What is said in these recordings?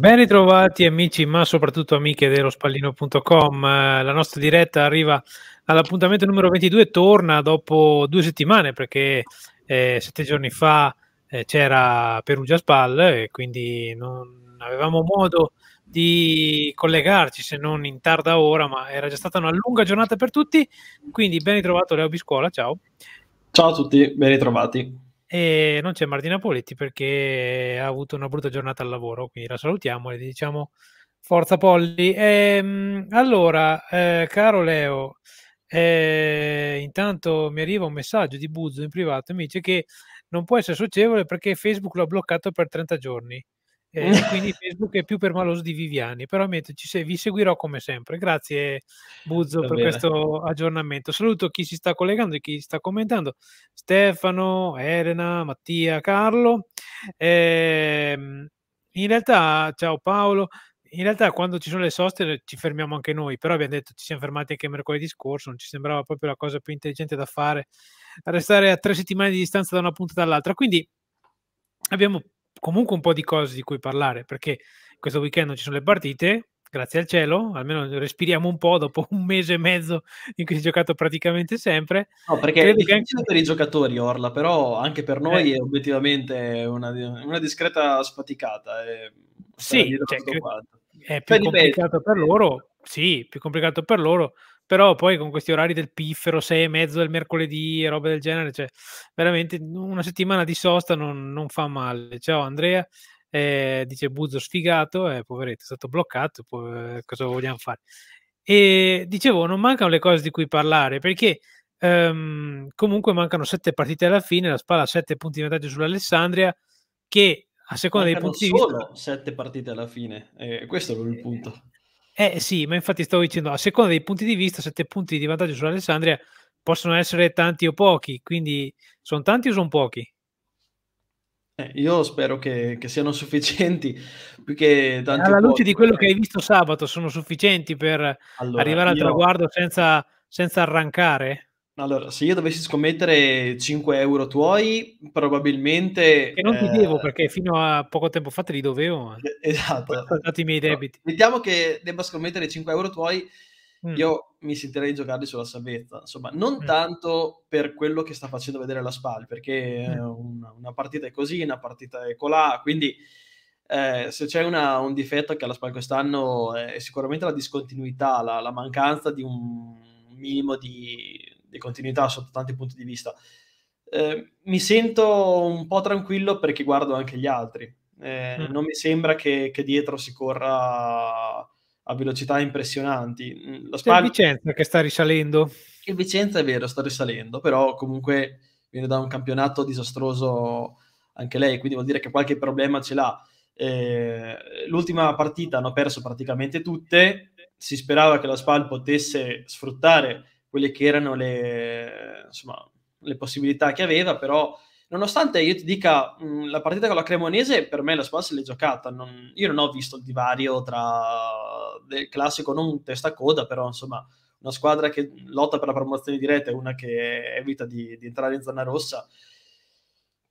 Ben ritrovati amici, ma soprattutto amiche dello spallino.com. Eh, la nostra diretta arriva all'appuntamento numero 22, torna dopo due settimane perché eh, sette giorni fa eh, c'era Perugia Spal e quindi non avevamo modo di collegarci se non in tarda ora, ma era già stata una lunga giornata per tutti, quindi ben ritrovato Leo Biscuola, ciao. Ciao a tutti, ben ritrovati. E non c'è Martina Poletti perché ha avuto una brutta giornata al lavoro, quindi la salutiamo e le diciamo forza Polli. Ehm, allora, eh, caro Leo, eh, intanto mi arriva un messaggio di Buzzo in privato e mi dice che non può essere socievole perché Facebook l'ha bloccato per 30 giorni. Eh, quindi Facebook è più per malos di Viviani, però se- vi seguirò come sempre. Grazie Buzzo Va per bene. questo aggiornamento. Saluto chi si sta collegando e chi sta commentando. Stefano, Elena, Mattia, Carlo. Eh, in realtà, ciao Paolo, in realtà quando ci sono le soste ci fermiamo anche noi, però abbiamo detto ci siamo fermati anche mercoledì scorso, non ci sembrava proprio la cosa più intelligente da fare, restare a tre settimane di distanza da una punta dall'altra. Quindi abbiamo comunque un po' di cose di cui parlare, perché questo weekend non ci sono le partite, grazie al cielo, almeno respiriamo un po' dopo un mese e mezzo in cui si è giocato praticamente sempre. No, perché Credo è difficile anche... per i giocatori Orla, però anche per noi eh. è obiettivamente una, una discreta sfaticata. Eh, cioè, è... Sì, cioè, è più Fai complicato per loro, sì, più complicato per loro, però poi con questi orari del piffero, sei e mezzo del mercoledì e robe del genere, cioè veramente una settimana di sosta non, non fa male. Ciao Andrea, eh, dice Buzzo sfigato, eh, poveretto, è stato bloccato, po- eh, cosa vogliamo fare? E dicevo, non mancano le cose di cui parlare perché um, comunque mancano sette partite alla fine, la Spalla ha sette punti di vantaggio sull'Alessandria che a seconda mancano dei punti... Sono sette partite alla fine, eh, questo è il punto. Eh sì, ma infatti stavo dicendo, a seconda dei punti di vista, sette punti di vantaggio sull'Alessandria possono essere tanti o pochi, quindi sono tanti o sono pochi? Eh, io spero che, che, siano sufficienti, più che tanti Alla luce pochi, di quello eh. che hai visto sabato, sono sufficienti per allora, arrivare al io... traguardo senza, senza arrancare? Allora, se io dovessi scommettere 5 euro tuoi, probabilmente... Che non ti eh... devo perché fino a poco tempo fa te li dovevo. Eh, esatto. Ho dato i miei debiti. Mettiamo che debba scommettere 5 euro tuoi, mm. io mi sentirei giocarli sulla salvezza. Insomma, non mm. tanto per quello che sta facendo vedere la SPAL, perché mm. una, una, partita è così, una partita è colà, quindi... Eh, se c'è una, un difetto che ha la SPAL quest'anno è sicuramente la discontinuità, la, la mancanza di un minimo di, di continuità sotto tanti punti di vista. Eh, mi sento un po' tranquillo perché guardo anche gli altri. Eh, mm. Non mi sembra che, che, dietro si corra a velocità impressionanti. Mm, la Spal- C'è Vicenza che sta risalendo. Il Vicenza è vero, sta risalendo, però comunque viene da un campionato disastroso anche lei, quindi vuol dire che qualche problema ce l'ha. Eh, l'ultima partita hanno perso praticamente tutte, si sperava che la Spal potesse sfruttare quelle che erano le, insomma, le possibilità che aveva, però nonostante io ti dica mh, mm, la partita con la Cremonese per me la Spal se l'è giocata non, io non ho visto il divario tra del classico non testa a coda però insomma una squadra che lotta per la promozione diretta e una che evita di, di, entrare in zona rossa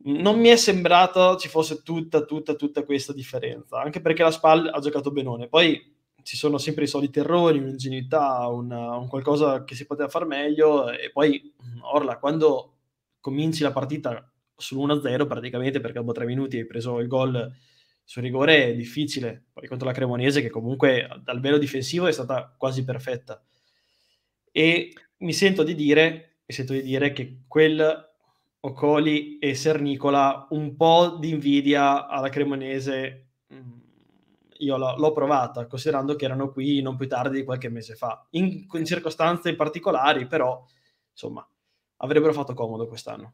non mi è sembrato ci fosse tutta tutta tutta questa differenza anche perché la Spal ha giocato benone poi ci sono sempre i soliti errori, un'ingenuità, una, un qualcosa che si poteva far meglio e poi mm, Orla quando cominci la partita sull'1-0 praticamente perché dopo tre minuti hai preso il gol sul rigore è difficile, poi contro la Cremonese che comunque dal velo difensivo è stata quasi perfetta e mi sento di dire, mi sento di dire che quel Ocoli e Sernicola un po' di invidia alla Cremonese mh, mm, io l'ho, l'ho, provata, considerando che erano qui non più tardi di qualche mese fa, in, in circostanze particolari, però insomma avrebbero fatto comodo quest'anno.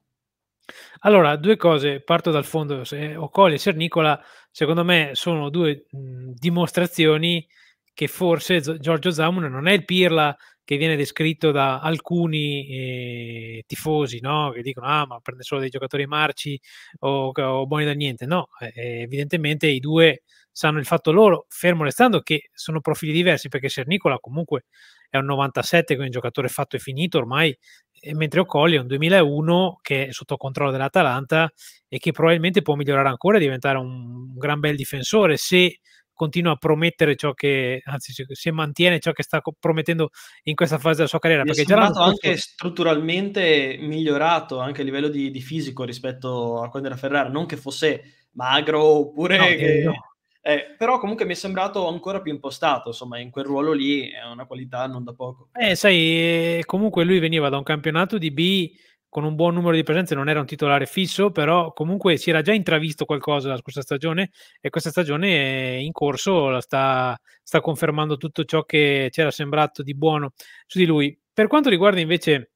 Allora, due cose, parto dal fondo. Ocoli e Cernicola, secondo me, sono due mh, dimostrazioni che forse Giorgio Zamun non è il Pirla che viene descritto da alcuni eh, tifosi no? che dicono ah ma prende solo dei giocatori marci o, o buoni da niente no eh, eh evidentemente i due sanno il fatto loro fermo restando che sono profili diversi perché Sernicola comunque è un 97 quindi un giocatore fatto e finito ormai mentre Occoli è un 2001 che è sotto controllo dell'Atalanta e che probabilmente può migliorare ancora e diventare un, un gran bel difensore se continua a promettere ciò che, anzi, si mantiene ciò che sta promettendo in questa fase della sua carriera. Mi perché è stato anche questo... strutturalmente migliorato anche a livello di, di, fisico rispetto a quando era Ferrari, non che fosse magro oppure no, che... no. Eh, però comunque mi è sembrato ancora più impostato, insomma, in quel ruolo lì è una qualità non da poco. Eh, sai, eh, comunque lui veniva da un campionato di B con un buon numero di presenze, non era un titolare fisso, però comunque si era già intravisto qualcosa la scorsa stagione e questa stagione in corso sta, sta confermando tutto ciò che c'era sembrato di buono su di lui. Per quanto riguarda invece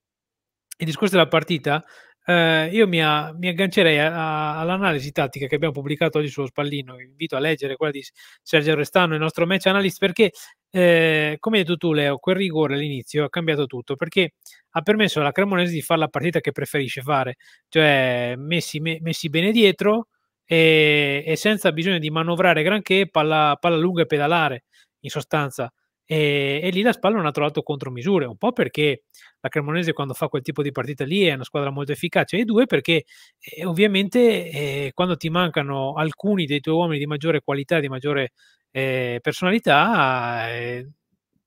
i discorsi della partita, eh, io mi, a, mi aggancerei a, a, all'analisi tattica che abbiamo pubblicato oggi sullo Spallino. Vi invito a leggere quella di Sergio Restano, il nostro match analyst, perché eh, come hai detto tu Leo, quel rigore all'inizio ha cambiato tutto perché ha permesso alla Cremonese di fare la partita che preferisce fare, cioè messi, me, messi bene dietro e, e, senza bisogno di manovrare granché, palla, palla lunga e pedalare in sostanza. E, e, lì la Spalla non ha trovato contromisure, un po' perché la Cremonese quando fa quel tipo di partita lì è una squadra molto efficace e due perché eh, ovviamente eh, quando ti mancano alcuni dei tuoi uomini di maggiore qualità, di maggiore eh, personalità, eh,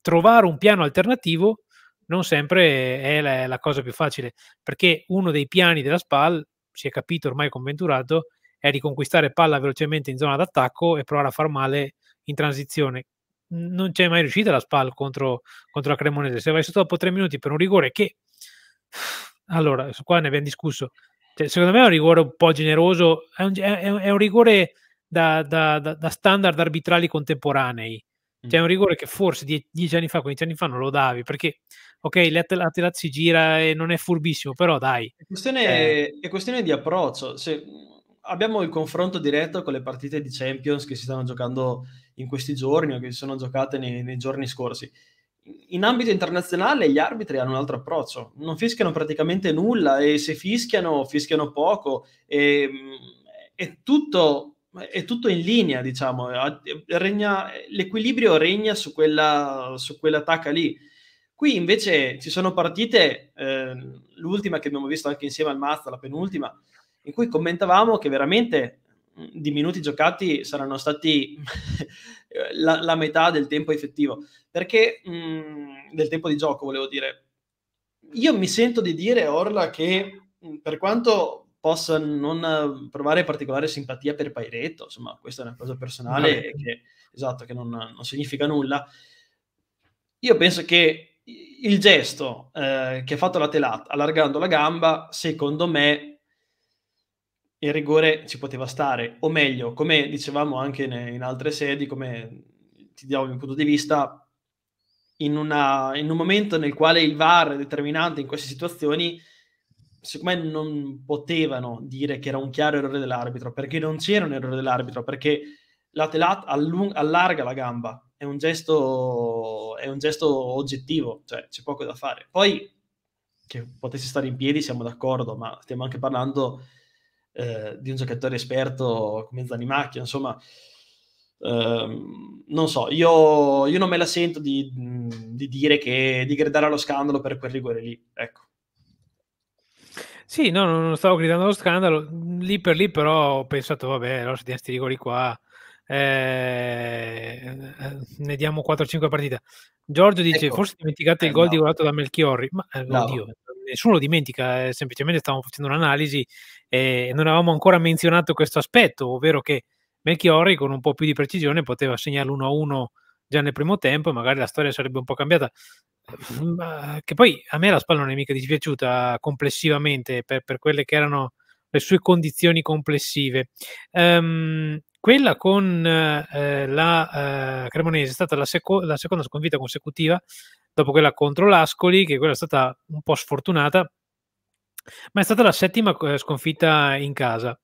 trovare un piano alternativo non sempre è la, la, cosa più facile, perché uno dei piani della SPAL, si è capito ormai con Venturato, è di conquistare palla velocemente in zona d'attacco e provare a far male in transizione. Non c'è mai riuscita la SPAL contro, contro la Cremonese. Se vai sotto dopo tre minuti per un rigore che... Allora, qua ne abbiamo discusso. Cioè, secondo me è un rigore un po' generoso, è un, è, è un rigore da, da, da, da standard arbitrali contemporanei. Mm. C'è un rigore che forse die, dieci anni fa, quindici anni fa non lo davi perché, ok, l'Atelat si gira e non è furbissimo, però dai. Cioè è questione, eh. è questione di approccio. Se abbiamo il confronto diretto con le partite di Champions che si stanno giocando in questi giorni o che si sono giocate nei, nei giorni scorsi. In ambito internazionale gli arbitri hanno un altro approccio, non fischiano praticamente nulla e se fischiano, fischiano poco e, è tutto è tutto in linea, diciamo, eh, regna, l'equilibrio regna su, quella, su quell'attacca lì. Qui invece ci sono partite, eh, l'ultima che abbiamo visto anche insieme al Mazda, la penultima, in cui commentavamo che veramente di minuti giocati saranno stati la, la, metà del tempo effettivo, perché mh, del tempo di gioco volevo dire. Io mi sento di dire, Orla, che per quanto possa non ehm, provare particolare simpatia per Pairetto, insomma, questa è una cosa personale che, esatto, che non, non, significa nulla. Io penso che il gesto eh, che ha fatto la Telat allargando la gamba, secondo me, il rigore ci poteva stare, o meglio, come dicevamo anche in, in altre sedi, come ti diamo il mio punto di vista, in, una, in un momento nel quale il VAR è determinante in queste situazioni secondo me non potevano dire che era un chiaro errore dell'arbitro, perché non c'era un errore dell'arbitro, perché la telat allung- allarga la gamba, è un gesto, è un gesto oggettivo, cioè c'è poco da fare. Poi che potesse stare in piedi siamo d'accordo, ma stiamo anche parlando eh, di un giocatore esperto come Zanimacchia, insomma... Uh, non so, io, io, non me la sento di, di, dire che di gridare allo scandalo per quel rigore lì. Ecco. Sì, no, non stavo gridando lo scandalo, lì per lì però ho pensato, vabbè, allora se diamo questi rigori qua, eh, ne diamo 4-5 partite. Giorgio dice, ecco. forse dimenticate eh, il gol no. divorato da Melchiorri, ma eh, no. oddio, nessuno lo dimentica, eh, semplicemente stavamo facendo un'analisi eh, e non avevamo ancora menzionato questo aspetto, ovvero che Melchiorri con un po' più di precisione poteva segnare l'1-1 già nel primo tempo e magari la storia sarebbe un po' cambiata. Ehm, che poi a me la spalla non è mica dispiaciuta complessivamente per, per quelle che erano le sue condizioni complessive. Um, quella con eh, la eh, Cremonese è stata la, seco- la, seconda sconfitta consecutiva dopo quella contro l'Ascoli, che quella è stata un po' sfortunata, ma è stata la settima eh, sconfitta in casa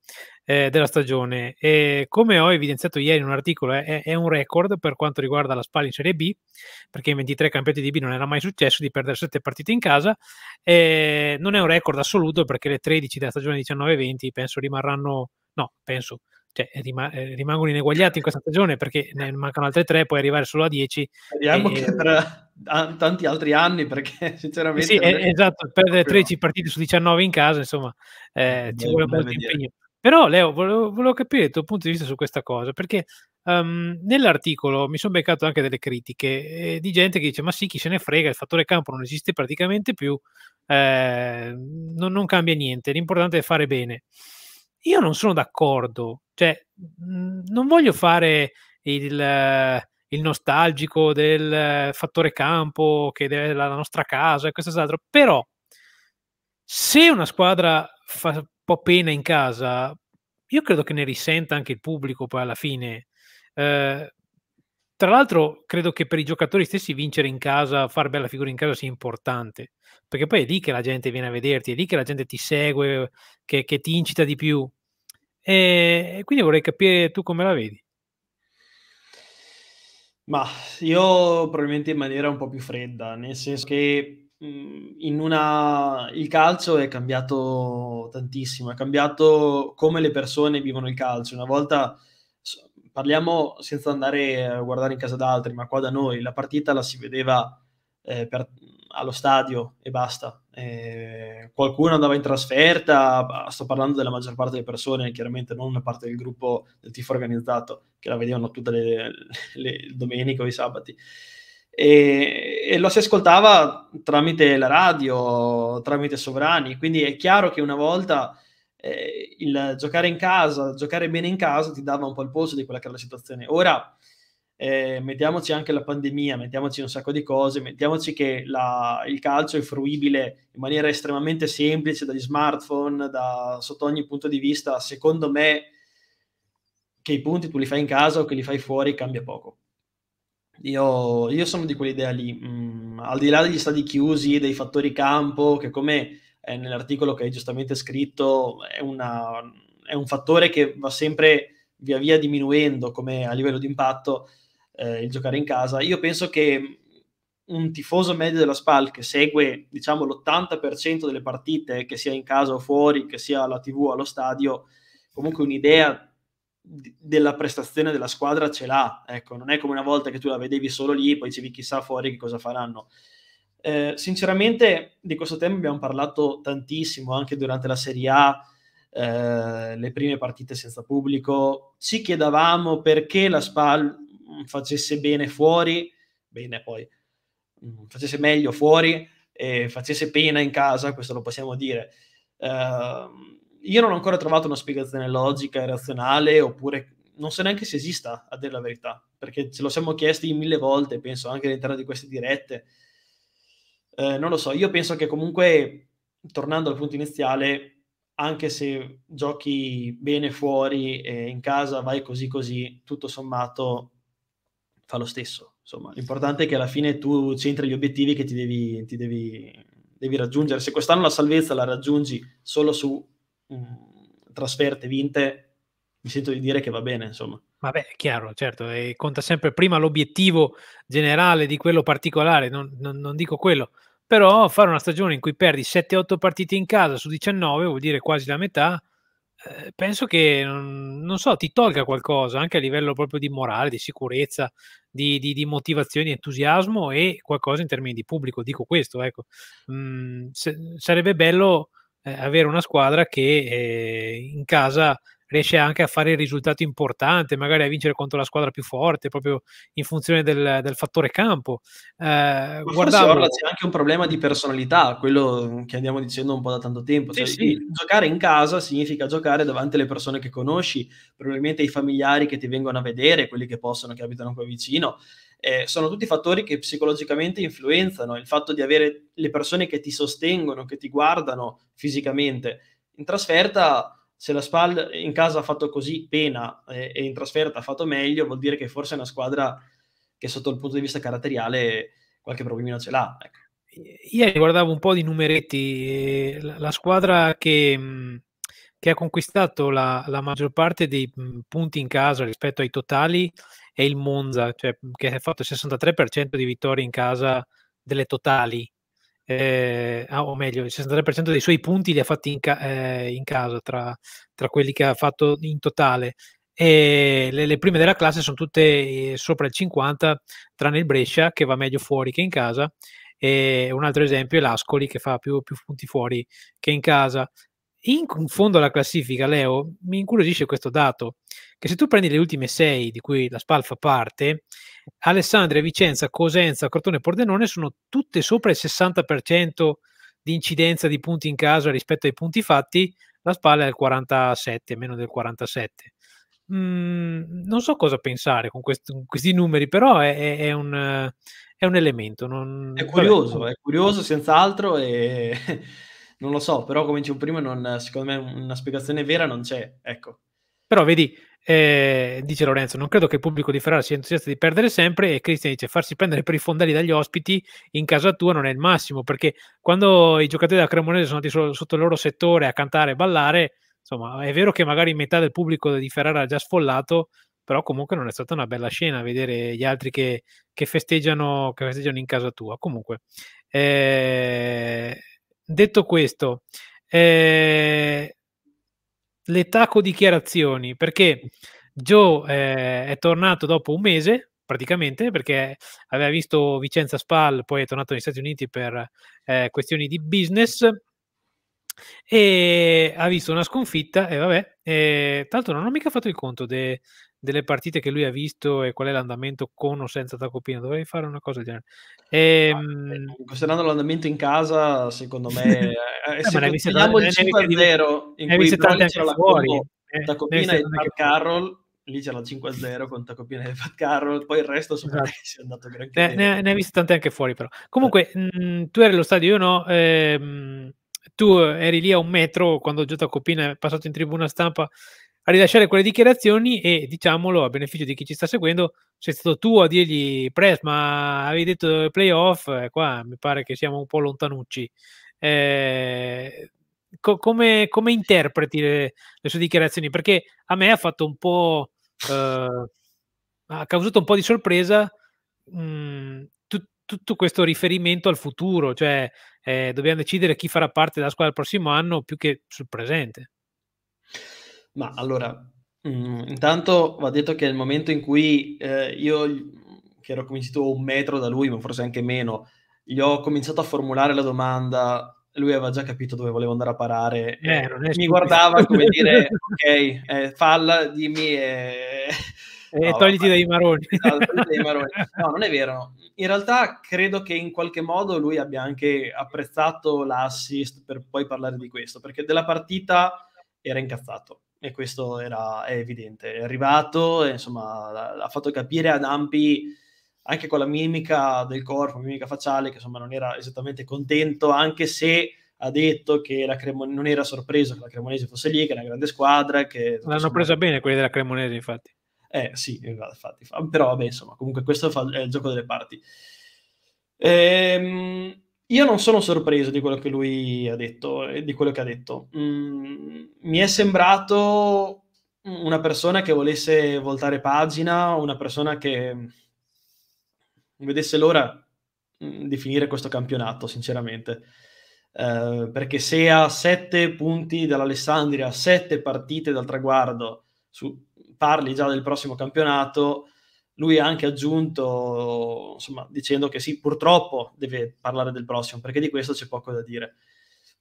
eh, della stagione. E come ho evidenziato ieri in un articolo, eh, è, è un record per quanto riguarda la Spal in Serie B, perché in 23 campionati di B non era mai successo di perdere 7 partite in casa. Eh, non è un record assoluto perché le 13 della stagione 19-20 penso rimarranno, no, penso, cioè, eh, eh, rimangono ineguagliati in questa stagione perché ne mancano altre tre, puoi arrivare solo a 10. Speriamo e... che per tanti altri anni, perché sinceramente... Sì, è, esatto, perdere 13 partite su 19 in casa, insomma, eh, ci vuole un bel impegno. Però Leo, volevo, volevo, capire il tuo punto di vista su questa cosa, perché um, nell'articolo mi sono beccato anche delle critiche eh, di gente che dice ma sì, chi se ne frega, il fattore campo non esiste praticamente più, eh, non, non cambia niente, l'importante è fare bene. Io non sono d'accordo, cioè mh, mhmm, non voglio fare il, il, nostalgico del fattore campo che è la nostra casa e questo e quest'altro, però se una squadra fa, po' pena in casa, io credo che ne risenta anche il pubblico poi alla fine. Eh, tra l'altro, credo che per i giocatori stessi vincere in casa, far bella figura in casa sia importante, perché poi è lì che la gente viene a vederti, è lì che la gente ti segue, che, che ti incita di più. E quindi vorrei capire tu come la vedi. Ma io probabilmente in maniera un po' più fredda, nel senso che Mhmm, in una, il calcio è cambiato tantissimo, è cambiato come le persone vivono il calcio. Una volta parliamo senza andare a guardare in casa da altri, ma qua da noi la partita la si vedeva eh, per, allo stadio e basta. Eh, qualcuno andava in trasferta, ah, sto parlando della maggior parte delle persone, chiaramente non una parte del gruppo del tifo organizzato, che la vedevano tutte le, le, le domeniche o i sabati e, e, lo si ascoltava tramite la radio, tramite sovrani, quindi è chiaro che una volta eh, il giocare in casa, giocare bene in casa ti dava un po' il polso di quella che era la situazione. Ora eh, mettiamoci anche la pandemia, mettiamoci un sacco di cose, mettiamoci che la, il calcio è fruibile in maniera estremamente semplice dagli smartphone, da, sotto ogni punto di vista, secondo me che i punti tu li fai in casa o che li fai fuori cambia poco io, io sono di quell'idea lì, mm, al di là degli stadi chiusi dei fattori campo, che come eh, nell'articolo che hai giustamente scritto è, una, è, un fattore che va sempre via via diminuendo come a livello di impatto eh, il giocare in casa, io penso che un tifoso medio della SPAL che segue diciamo l'80% delle partite, che sia in casa o fuori, che sia alla tv o allo stadio, comunque un'idea della prestazione della squadra ce l'ha, ecco, non è come una volta che tu la vedevi solo lì, poi dicevi chissà fuori che cosa faranno. Eh, sinceramente di questo tema abbiamo parlato tantissimo anche durante la Serie A, eh, le prime partite senza pubblico, ci chiedevamo perché la SPAL facesse bene fuori, bene poi, mm, facesse meglio fuori e facesse pena in casa, questo lo possiamo dire. Eh, io non ho ancora trovato una spiegazione logica e razionale, oppure non so neanche se esista, a dire la verità, perché ce lo siamo chiesti mille volte, penso anche all'interno di queste dirette. Eh, non lo so, io penso che comunque, tornando al punto iniziale, anche se giochi bene fuori e in casa vai così così, tutto sommato fa lo stesso. Insomma, l'importante è che alla fine tu centri gli obiettivi che ti devi, ti devi, devi raggiungere. Se quest'anno la salvezza la raggiungi solo su Mm, trasferte vinte, mi sento di dire che va bene, insomma. Vabbè, è chiaro, certo, e conta sempre prima l'obiettivo generale di quello particolare, non, non, non dico quello, però fare una stagione in cui perdi 7-8 partite in casa su 19 vuol dire quasi la metà eh, penso che non, non, so ti tolga qualcosa anche a livello proprio di morale di sicurezza di, di, di motivazione di entusiasmo e qualcosa in termini di pubblico dico questo ecco mm, se, sarebbe bello eh, avere una squadra che eh, in casa riesce anche a fare il risultato importante, magari a vincere contro la squadra più forte, proprio in funzione del, del fattore campo. Eh, guardavo... Orla, c'è anche un problema di personalità, quello che andiamo dicendo un po' da tanto tempo. Sì, cioè, sì. Giocare in casa significa giocare davanti alle persone che conosci, probabilmente i familiari che ti vengono a vedere, quelli che possono, che abitano qua vicino eh, sono tutti fattori che psicologicamente influenzano, il fatto di avere le persone che ti sostengono, che ti guardano fisicamente. In trasferta, se la SPAL in casa ha fatto così pena eh, e in trasferta ha fatto meglio, vuol dire che forse è una squadra che sotto il punto di vista caratteriale qualche problemino ce l'ha. Ecco. Ieri guardavo un po' di numeretti, eh, la squadra che, mm, che ha conquistato la, la, maggior parte dei mm, punti in casa rispetto ai totali e il Monza, cioè, mhmm, che ha fatto il 63% di vittorie in casa delle totali, eh, ah, o meglio, il 63% dei suoi punti li ha fatti in, ca- eh, in casa tra, tra, quelli che ha fatto in totale. E le, le, prime della classe sono tutte eh, sopra il 50, tranne il Brescia che va meglio fuori che in casa. E un altro esempio è l'Ascoli che fa più, più punti fuori che in casa. In fondo alla classifica, Leo, mi incuriosisce questo dato, che se tu prendi le ultime sei di cui la Spal fa parte, Alessandria, Vicenza, Cosenza, Crotone e Pordenone sono tutte sopra il 60% di incidenza di punti in casa rispetto ai punti fatti, la Spal è al 47, meno del 47. Mm, non so cosa pensare con, questi, con questi numeri, però è, è, un, è un, elemento. Non... È curioso, è curioso senz'altro e... Non lo so, però come dicevo prima, non, secondo me una spiegazione vera non c'è. Ecco. Però vedi, eh, dice Lorenzo, non credo che il pubblico di Ferrara sia entusiasta di perdere sempre e Cristian dice farsi prendere per i fondali dagli ospiti in casa tua non è il massimo perché quando i giocatori della Cremonese sono andati sotto il loro settore a cantare e ballare, insomma è vero che magari metà del pubblico di Ferrara ha già sfollato, però comunque non è stata una bella scena vedere gli altri che, che, festeggiano, che festeggiano, in casa tua. Comunque, eh, detto questo, eh, le tacco dichiarazioni, perché Joe eh, è tornato dopo un mese praticamente perché aveva visto Vicenza Spal, poi è tornato negli Stati Uniti per eh, questioni di business e ha visto una sconfitta e vabbè, e, eh, tra l'altro non ho mica fatto il conto de, delle partite che lui ha visto e qual è l'andamento con o senza Tacopina. Dovrei fare una cosa del genere. Ah, ehm... Ah, considerando l'andamento in casa, secondo me, eh, se eh, eh consideriamo il 5-0 in cui c'era la fuori. Eh, Tacopina e Pat Carroll, lì c'era la 5-0 con Tacopina e Pat Carroll, poi il resto sopra esatto. si è andato granché. Ne, ne, hai viste tante anche fuori però. Eh. Comunque, mh, mm, tu eri allo stadio, io no. Ehm, tu eri lì a un metro quando Gio Tacopina è passato in tribuna stampa a rilasciare quelle dichiarazioni e diciamolo a beneficio di chi ci sta seguendo, sei stato tu a dirgli Press, ma avevi detto playoff, e eh, qua mi pare che siamo un po' lontanucci. Eh, co- come, come, interpreti le, le, sue dichiarazioni? Perché a me ha fatto un po'... Eh, ha causato un po' di sorpresa mh, mm, tutto questo riferimento al futuro, cioè eh, dobbiamo decidere chi farà parte della squadra il prossimo anno più che sul presente. Ma allora, mh, mm, intanto va detto che nel momento in cui eh, io, che ero cominciato un metro da lui, ma forse anche meno, gli ho cominciato a formulare la domanda, lui aveva già capito dove volevo andare a parare, eh, mi guardava come dire, ok, eh, falla, dimmi e... E no, togliti ma... dai maroni. No, esatto, maroni. No, non è vero. In realtà credo che in qualche modo lui abbia anche apprezzato l'assist per poi parlare di questo, perché della partita era incazzato e questo era, è evidente. È arrivato, e, insomma, ha fatto capire ad ampi anche con la mimica del corpo, la mimica facciale, che insomma non era esattamente contento, anche se ha detto che la Cremon- non era sorpreso che la Cremonese fosse lì, che è una grande squadra. Che, L'hanno insomma... presa bene quelli della Cremonese, infatti. Eh sì, infatti, però vabbè, insomma, comunque questo fa- è il gioco delle parti. Ehm, io non sono sorpreso di quello che lui ha detto e di quello che ha detto. Mm, mi è sembrato una persona che volesse voltare pagina, una persona che vedesse l'ora mm, di finire questo campionato, sinceramente. Eh, perché se a sette punti dall'Alessandria, sette partite dal traguardo, su, parli già del prossimo campionato, lui ha anche aggiunto, insomma, dicendo che sì, purtroppo deve parlare del prossimo, perché di questo c'è poco da dire.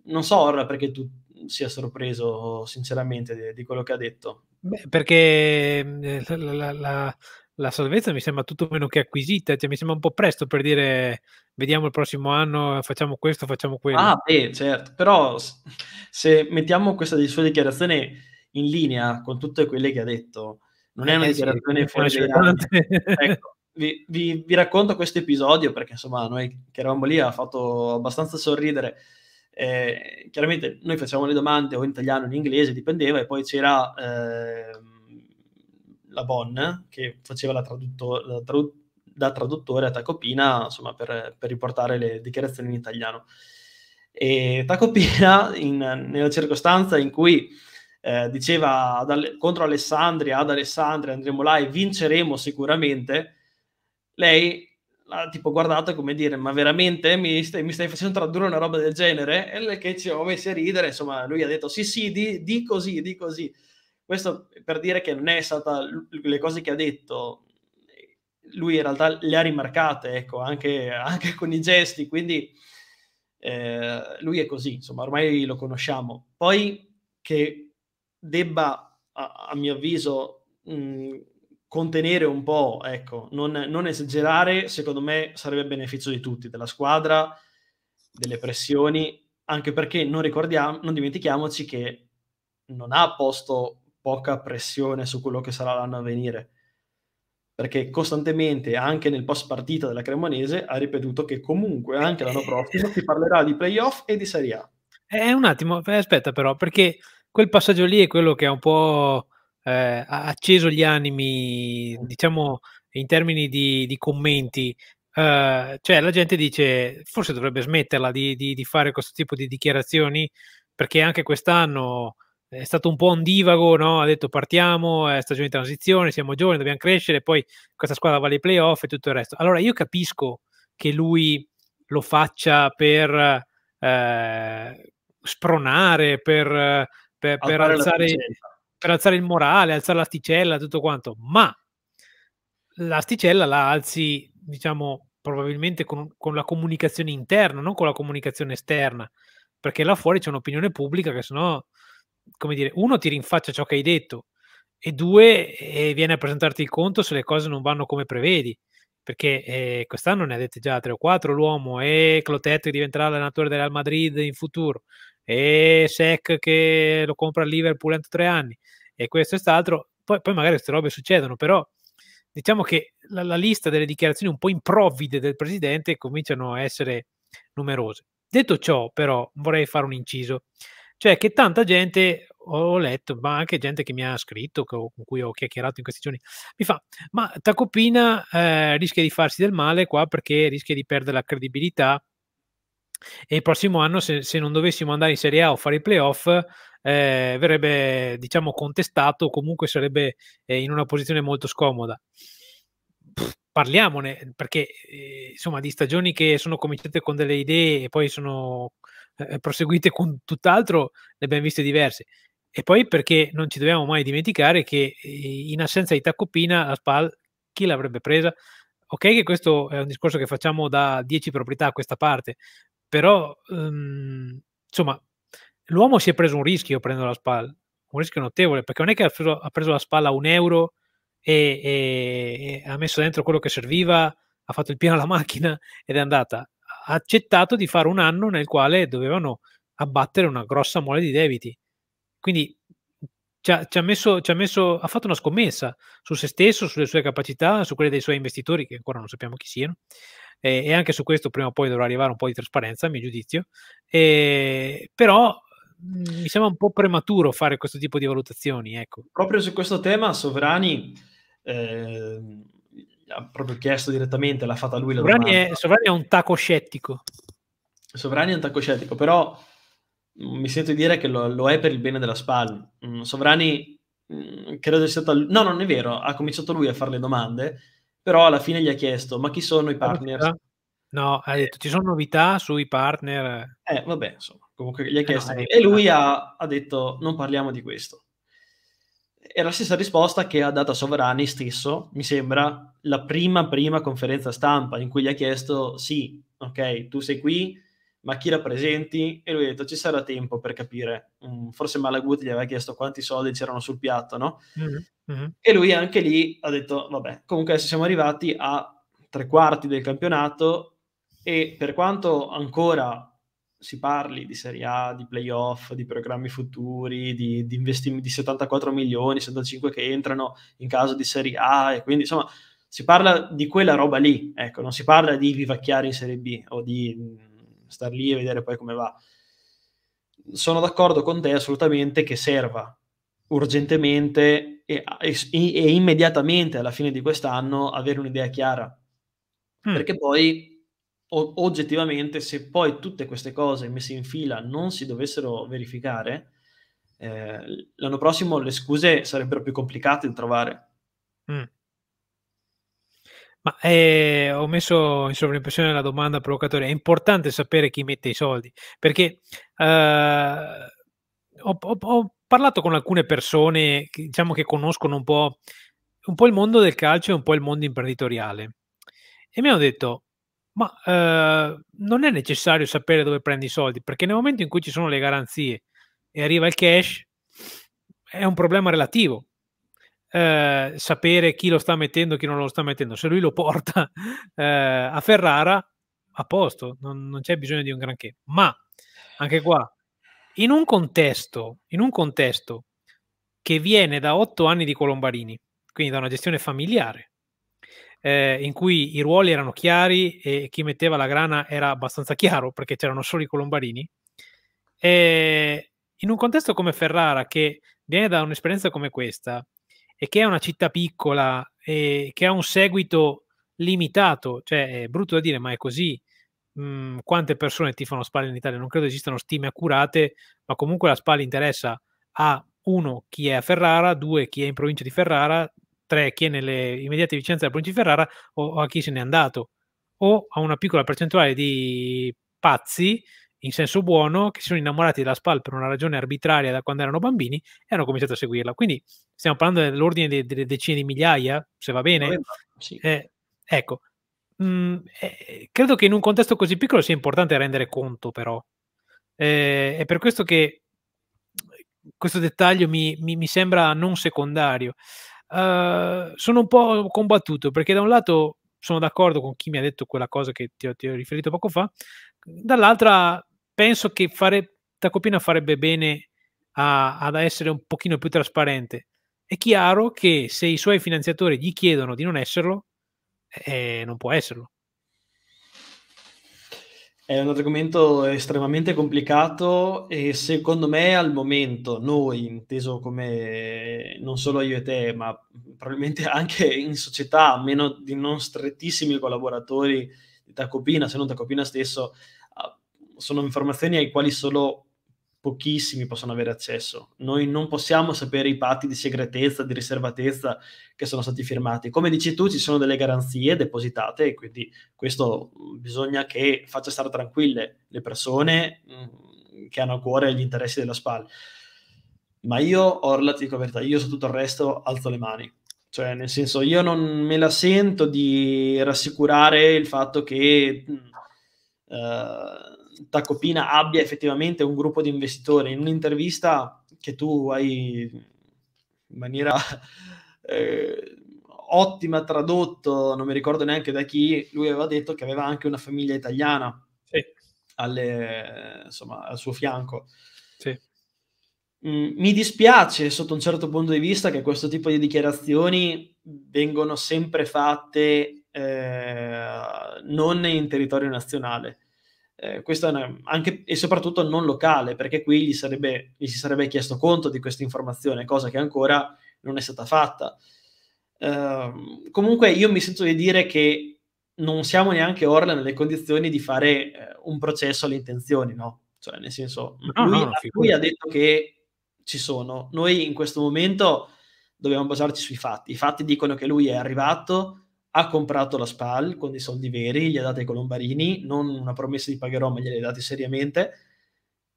Non so, Orra, perché tu sia sorpreso sinceramente di, di quello che ha detto. Beh, perché ehm, la, la, la, la, salvezza mi sembra tutto meno che acquisita, cioè mi sembra un po' presto per dire vediamo il prossimo anno, facciamo questo, facciamo quello. Ah, beh, certo, però se mettiamo questa sua dichiarazione in linea con tutte quelle che ha detto, non è una dichiarazione sì, eh, fuori certo. dai ecco, vi, vi, vi, racconto questo episodio perché insomma noi che eravamo lì ha fatto abbastanza sorridere. Eh, chiaramente noi facevamo le domande o in italiano o in inglese, dipendeva, e poi c'era eh, la Bon che faceva la, tradutto- la tradu- da traduttore a Tacopina, insomma, per, per riportare le dichiarazioni in italiano. E Tacopina, in, nella circostanza in cui eh, diceva ad, contro Alessandria, ad Alessandria andremo là e vinceremo sicuramente, lei l'ha tipo guardato come dire ma veramente mi stai, mi stai facendo tradurre una roba del genere? E che ci ho messi a ridere, insomma lui ha detto sì sì, di, di così, di così. Questo per dire che non è stata le cose che ha detto, lui in realtà le ha rimarcate, ecco, anche, anche con i gesti, quindi eh, lui è così, insomma, ormai lo conosciamo. Poi che debba, a, a mio avviso, mh, mm, contenere un po', ecco, non, non, esagerare, secondo me sarebbe a beneficio di tutti, della squadra, delle pressioni, anche perché non, ricordiamo, non dimentichiamoci che non ha posto poca pressione su quello che sarà l'anno a venire, perché costantemente, anche nel post partita della Cremonese, ha ripetuto che comunque anche l'anno prossimo si parlerà di playoff e di Serie A. Eh, eh un attimo, eh, aspetta però, perché quel passaggio lì è quello che ha un po' eh, acceso gli animi, diciamo, in termini di, di commenti. Eh, cioè la gente dice forse dovrebbe smetterla di, di, di fare questo tipo di dichiarazioni perché anche quest'anno è stato un po' ondivago, no? ha detto partiamo, è stagione di transizione, siamo giovani, dobbiamo crescere, poi questa squadra va vale ai playoff e tutto il resto. Allora io capisco che lui lo faccia per eh, spronare, per per, per, alzare, per alzare, il morale, alzare l'asticella, tutto quanto, ma l'asticella la alzi, diciamo, probabilmente con, con la comunicazione interna, non con la comunicazione esterna, perché là fuori c'è un'opinione pubblica che sennò, come dire, uno ti rinfaccia ciò che hai detto e due eh, viene a presentarti il conto se le cose non vanno come prevedi perché eh, quest'anno ne ha dette già tre o quattro l'uomo e Clotet diventerà allenatore del Real Madrid in futuro e Sec che lo compra a Liverpool entro tre anni e questo e quest'altro, poi, poi magari queste robe succedono, però diciamo che la, la, lista delle dichiarazioni un po' improvvide del presidente cominciano a essere numerose. Detto ciò, però, vorrei fare un inciso, cioè che tanta gente ho letto, ma anche gente che mi ha scritto, con cui ho chiacchierato in questi giorni, mi fa, ma Tacopina eh, rischia di farsi del male qua perché rischia di perdere la credibilità e il prossimo anno se, se, non dovessimo andare in Serie A o fare i playoff eh, verrebbe diciamo contestato o comunque sarebbe eh, in una posizione molto scomoda parliamone perché eh, insomma di stagioni che sono cominciate con delle idee e poi sono eh, proseguite con tutt'altro le abbiamo viste diverse e poi perché non ci dobbiamo mai dimenticare che eh, in assenza di Tacopina la SPAL chi l'avrebbe presa? ok che questo è un discorso che facciamo da 10 proprietà a questa parte, però um, insomma l'uomo si è preso un rischio prendo la spalla, un rischio notevole, perché non è che ha preso, ha preso la spalla un euro e, e, e, ha messo dentro quello che serviva, ha fatto il piano alla macchina ed è andata. Ha accettato di fare un anno nel quale dovevano abbattere una grossa mole di debiti. Quindi ci ha, ci, ha messo, ci ha, messo, ha fatto una scommessa su se stesso, sulle sue capacità, su quelle dei suoi investitori, che ancora non sappiamo chi siano, e, e anche su questo prima o poi dovrà arrivare un po' di trasparenza, a mio giudizio, e, però mhmm, mi sembra un po' prematuro fare questo tipo di valutazioni. Ecco. Proprio su questo tema, Sovrani... Eh, ha proprio chiesto direttamente, l'ha fatta lui la Sovrani domanda. È, Sovrani è un taco scettico. Sovrani è un taco scettico, però mi sento di dire che lo, lo è per il bene della SPAL. Mm, Sovrani, mm, credo sia stato... No, non è vero, ha cominciato lui a fare le domande, però alla fine gli ha chiesto, ma chi sono i partner? No, ha eh. detto, ci sono novità sui partner? Eh, vabbè, insomma, comunque gli ha eh, chiesto. no, eh, e lui ha, ha detto, non parliamo di questo. È la stessa risposta che ha dato a Sovrani stesso, mi sembra, la prima prima conferenza stampa in cui gli ha chiesto, sì, ok, tu sei qui, ma chi la presenti? E lui ha detto ci sarà tempo per capire. Mm, forse Malaguti gli aveva chiesto quanti soldi c'erano sul piatto, no? Mm-hmm, mm-hmm. E lui anche lì ha detto vabbè, comunque adesso siamo arrivati a tre quarti del campionato e per quanto ancora si parli di Serie A, di playoff, di programmi futuri, di, di investimenti di 74 milioni, 75 che entrano in caso di Serie A e quindi insomma si parla di quella roba lì, ecco, non si parla di vivacchiare in Serie B o di star lì e vedere poi come va. Sono d'accordo con te assolutamente che serva urgentemente e, e, e immediatamente alla fine di quest'anno avere un'idea chiara. Mm. Perché poi o, oggettivamente se poi tutte queste cose messe in fila non si dovessero verificare, eh, l'anno prossimo le scuse sarebbero più complicate da trovare. Mm. Ma eh, ho messo in sovraimpressione la domanda provocatoria. È importante sapere chi mette i soldi, perché eh, ho, ho, ho, parlato con alcune persone che, diciamo, che conoscono un po', un po', il mondo del calcio e un po' il mondo imprenditoriale e mi hanno detto, ma eh, non è necessario sapere dove prendi i soldi, perché nel momento in cui ci sono le garanzie e arriva il cash, è un problema relativo eh, sapere chi lo sta mettendo e chi non lo sta mettendo. Se lui lo porta eh, a Ferrara, a posto, non, non, c'è bisogno di un granché. Ma anche qua, in un contesto, in un contesto che viene da otto anni di Colombarini, quindi da una gestione familiare, eh, in cui i ruoli erano chiari e chi metteva la grana era abbastanza chiaro perché c'erano solo i Colombarini, eh, in un contesto come Ferrara, che viene da un'esperienza come questa, e che è una città piccola e che ha un seguito limitato, cioè è brutto da dire, ma è così. Mh, mm, quante persone tifano Spal in Italia? Non credo esistano stime accurate, ma comunque la Spal interessa a uno chi è a Ferrara, due chi è in provincia di Ferrara, tre chi è nelle immediate vicinanze della provincia di Ferrara o, o a chi se n'è andato o a una piccola percentuale di pazzi in senso buono, che si sono innamorati della SPAL per una ragione arbitraria da quando erano bambini e hanno cominciato a seguirla. Quindi stiamo parlando dell'ordine delle, delle decine di migliaia, se va bene. sì. eh, ecco, mm, eh, credo che in un contesto così piccolo sia importante rendere conto, però. Eh, è per questo che questo dettaglio mi, mi, mi sembra non secondario. Uh, sono un po' combattuto perché da un lato sono d'accordo con chi mi ha detto quella cosa che ti ho, ti ho riferito poco fa, dall'altra penso che fare, Tacopina farebbe bene a, ad essere un pochino più trasparente. È chiaro che se i suoi finanziatori gli chiedono di non esserlo, eh, eh non può esserlo. È un argomento estremamente complicato e secondo me al momento noi, inteso come non solo io e te, ma probabilmente anche in società, a meno di non strettissimi collaboratori di Tacopina, se non Tacopina stesso, sono informazioni ai quali solo pochissimi possono avere accesso. Noi non possiamo sapere i patti di segretezza, di riservatezza che sono stati firmati. Come dici tu, ci sono delle garanzie depositate e quindi questo mm, bisogna che faccia stare tranquille le persone mm, che hanno a cuore gli interessi della SPAL. Ma io, Orla, ti dico la verità, io su tutto il resto alzo le mani. Cioè, nel senso, io non me la sento di rassicurare il fatto che... uh, Tacopina abbia effettivamente un gruppo di investitori. In un'intervista che tu hai in maniera eh, ottima tradotto, non mi ricordo neanche da chi, lui aveva detto che aveva anche una famiglia italiana sì. alle, insomma, al suo fianco. Sì. Mm, mi dispiace sotto un certo punto di vista che questo tipo di dichiarazioni vengono sempre fatte eh, non in territorio nazionale eh, questo è una, anche e soprattutto non locale, perché qui gli, sarebbe, gli si sarebbe chiesto conto di questa informazione, cosa che ancora non è stata fatta. Uh, comunque io mi sento di dire che non siamo neanche Orla nelle condizioni di fare uh, un processo alle intenzioni, no? Cioè, nel senso, no, lui, no, lui ha detto che ci sono. Noi in questo momento dobbiamo basarci sui fatti. I fatti dicono che lui è arrivato, ha comprato la SPAL con dei soldi veri, gli ha dati ai colombarini, non una promessa di pagherò, ma glieli dati seriamente,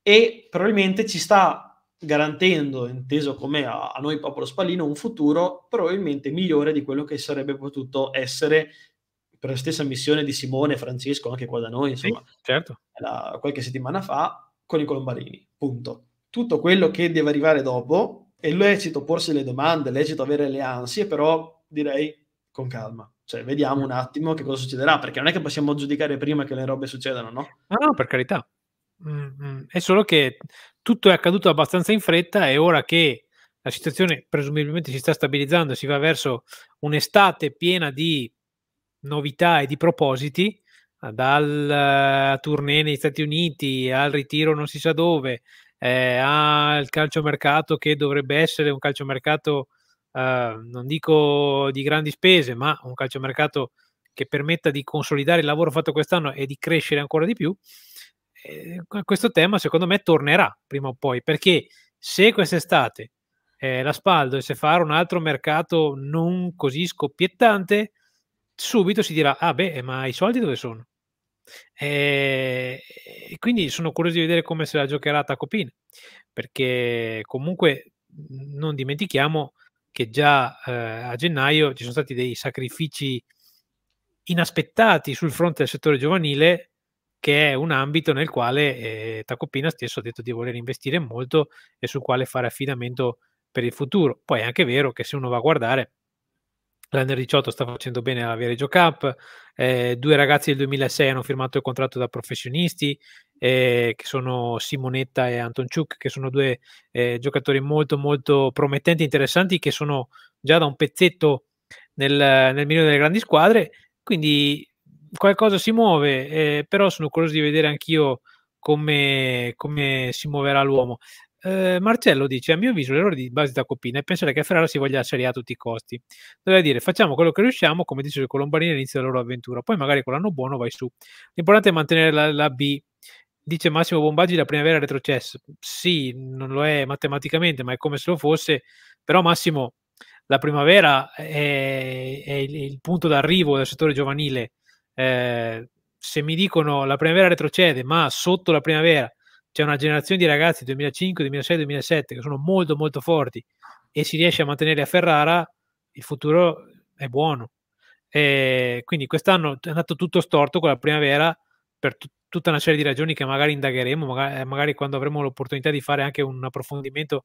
e probabilmente ci sta garantendo, inteso come a, a, noi popolo spallino, un futuro probabilmente migliore di quello che sarebbe potuto essere per la stessa missione di Simone e Francesco, anche qua da noi, insomma, sì, certo. Eh, la, qualche settimana fa, con i colombarini, punto. Tutto quello che deve arrivare dopo è lecito porsi le domande, è lecito avere le ansie, però direi con calma. Cioè, vediamo un attimo che cosa succederà, perché non è che possiamo giudicare prima che le robe succedano, no? No, no, per carità. Mm-hmm. È solo che tutto è accaduto abbastanza in fretta e ora che la situazione presumibilmente si sta stabilizzando, si va verso un'estate piena di novità e di propositi, dal uh, tournée negli Stati Uniti al ritiro non si sa dove, eh, al calciomercato che dovrebbe essere un calciomercato Ehm, non dico di grandi spese, ma un calciomercato che permetta di consolidare il lavoro fatto quest'anno e di crescere ancora di più, eh, questo tema secondo me tornerà prima o poi, perché se quest'estate eh, la Spaldo e se fare un altro mercato non così scoppiettante, subito si dirà, ah beh, ma i soldi dove sono? Eh, e quindi sono curioso di vedere come se la giocherà Tacopin, perché comunque non dimentichiamo che già eh, a gennaio ci sono stati dei sacrifici inaspettati sul fronte del settore giovanile, che è un ambito nel quale eh, Tacopina stesso ha detto di voler investire molto e sul quale fare affidamento per il futuro. Poi è anche vero che se uno va a guardare l'Under 18 sta facendo bene alla Viareggio Cup, eh, due ragazzi del 2006 hanno firmato il contratto da professionisti, eh, che sono Simonetta e Anton Ciuc, che sono due eh, giocatori molto molto promettenti, interessanti, che sono già da un pezzetto nel, nel milione delle grandi squadre, quindi qualcosa si muove, eh, però sono curioso di vedere anch'io come, come si muoverà l'uomo. Eh, Marcello dice: A mio avviso, l'errore di base da Copina è pensare che Ferrara si voglia la Serie A a tutti i costi. Doveva dire: Facciamo quello che riusciamo, come dice il Colombarini all'inizio della loro avventura. Poi, magari con l'anno buono, vai su. L'importante è mantenere la, la B. Dice Massimo Bombaggi: La primavera è retrocesso. Sì, non lo è matematicamente, ma è come se lo fosse. Però, Massimo, la primavera è, è il, il, punto d'arrivo del settore giovanile. Eh, se mi dicono la primavera retrocede, ma sotto la primavera c'è una generazione di ragazzi 2005, 2006, 2007 che sono molto molto forti e si riesce a mantenere a Ferrara, il futuro è buono. E quindi quest'anno è andato tutto storto con la primavera per t- tutta una serie di ragioni che magari indagheremo, magari, eh, magari, quando avremo l'opportunità di fare anche un approfondimento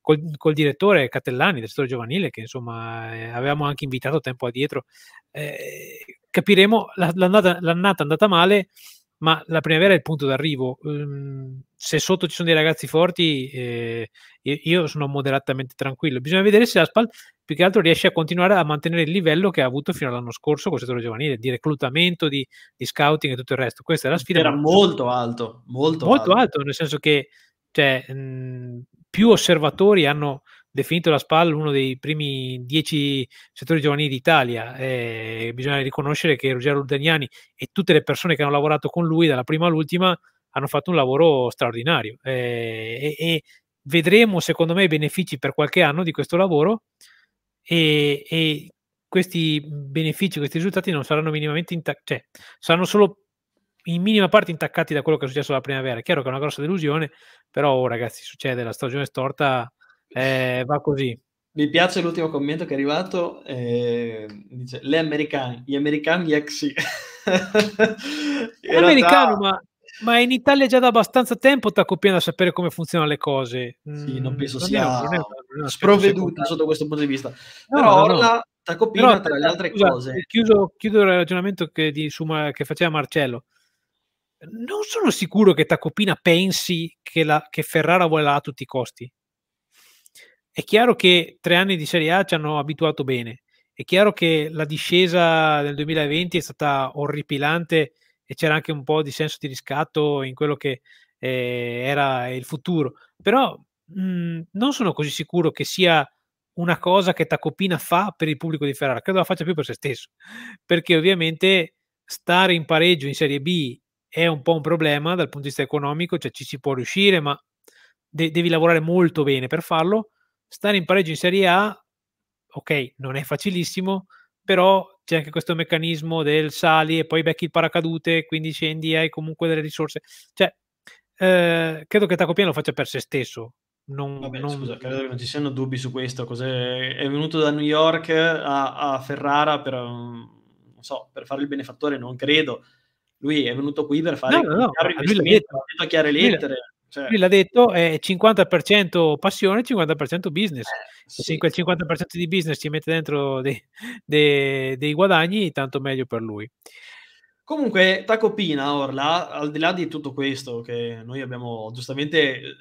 col, col direttore Catellani, del settore giovanile, che insomma eh, avevamo anche invitato tempo addietro. Eh, capiremo, l'annata, l'annata è andata male, ma la primavera è il punto d'arrivo. Um, se sotto ci sono dei ragazzi forti, eh, io sono moderatamente tranquillo. Bisogna vedere se Aspal più che altro riesce a continuare a mantenere il livello che ha avuto fino all'anno scorso con il settore giovanile, di reclutamento, di, di, scouting e tutto il resto. Questa è la sfida. Era molto alto, molto, molto alto. alto nel senso che cioè, mh, più osservatori hanno definito la SPAL uno dei primi dieci settori giovanili d'Italia. Eh, bisogna riconoscere che Ruggero Urdagnani e tutte le persone che hanno lavorato con lui, dalla prima all'ultima, hanno fatto un lavoro straordinario eh, e, e, vedremo secondo me i benefici per qualche anno di questo lavoro e, e questi benefici, questi risultati non saranno minimamente intaccati, cioè saranno solo in minima parte intaccati da quello che è successo la primavera. chiaro che è una grossa delusione, però oh, ragazzi succede, la stagione storta eh, va così. Mi piace l'ultimo commento che è arrivato, eh, dice, le americani, gli americani gli ex... È realtà... ma ma in Italia già da abbastanza tempo Taco Piano a sapere come funzionano le cose. Sì, non mm, penso sia non sprovveduta sotto questo punto di vista. No, Però no, no. la Tacopina, Però, tra le altre scusa, cose... Chiuso, chiudo il ragionamento che, di, su, che faceva Marcello. Non sono sicuro che Tacopina pensi che, la, che Ferrara vuole la a tutti i costi. È chiaro che tre anni di Serie A ci hanno abituato bene. È chiaro che la discesa del 2020 è stata orripilante e c'era anche un po' di senso di riscatto in quello che eh, era il futuro. Però mh, mhmm, non sono così sicuro che sia una cosa che Tacopina fa per il pubblico di Ferrara, credo la faccia più per se stesso, perché ovviamente stare in pareggio in Serie B è un po' un problema dal punto di vista economico, cioè ci si può riuscire, ma de- devi lavorare molto bene per farlo. Stare in pareggio in Serie A, ok, non è facilissimo, però c'è anche questo meccanismo del sali e poi becchi il paracadute, quindi scendi e hai comunque delle risorse. Cioè, eh, credo che Taco lo faccia per se stesso. Non, Vabbè, non... Scusa, credo che non ci siano dubbi su questo. Cos'è? È venuto da New York a, a Ferrara per, mm, non so, per fare il benefattore, non credo. Lui è venuto qui per fare no, no, no. Lui l'ha detto. a chiare lettere. Certo. Lui l'ha detto, è 50% passione, 50% business. Eh, sì, Se in quel 50% di business ci mette dentro dei, dei, dei guadagni, tanto meglio per lui. Comunque, Tacopina, Orla, al di là di tutto questo che noi abbiamo giustamente eh,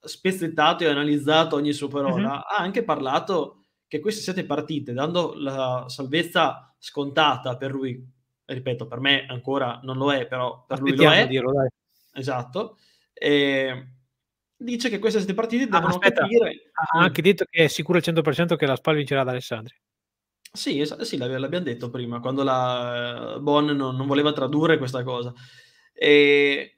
spezzettato e analizzato ogni sua parola, uh-huh. ha anche parlato che queste sette partite, dando la salvezza scontata per lui, ripeto, per me ancora non lo è, però per Aspettiamo lui lo è. Dirlo, esatto. E ehm, dice che queste sette partite ah, devono aspetta. capire... Ha ah, anche detto che è sicuro al 100% che la SPAL vincerà ad Alessandri Sì, es- sì l'abbiamo detto prima, quando la eh, Bon non, non voleva tradurre questa cosa. E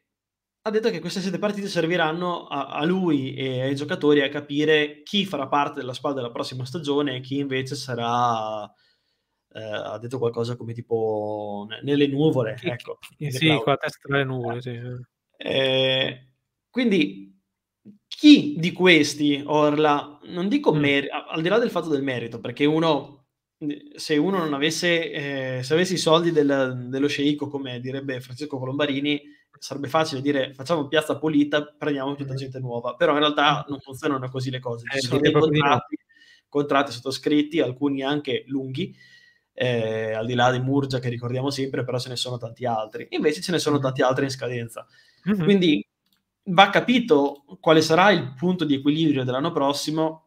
ha detto che queste sette partite serviranno a, a, lui e ai giocatori a capire chi farà parte della squadra della prossima stagione e chi invece sarà. Eh, ha detto qualcosa come tipo nelle nuvole, ecco. Sì, con la testa nelle nuvole, sì. Eh, eh quindi chi di questi, Orla, non dico mm. mer- al di là del fatto del merito, perché uno, eh, se uno non avesse, eh, se avesse i soldi del, dello sceicco, come direbbe Francesco Colombarini, sarebbe facile dire facciamo piazza pulita, prendiamo tutta mm. gente nuova, però in realtà mm. non funzionano così le cose, ci eh, sono dei contratti, contratti sottoscritti, alcuni anche lunghi, eh, al di là di Murgia che ricordiamo sempre, però ce ne sono tanti altri. Invece ce ne sono tanti altri in scadenza. Mm-hmm. Quindi va capito quale sarà il punto di equilibrio dell'anno prossimo,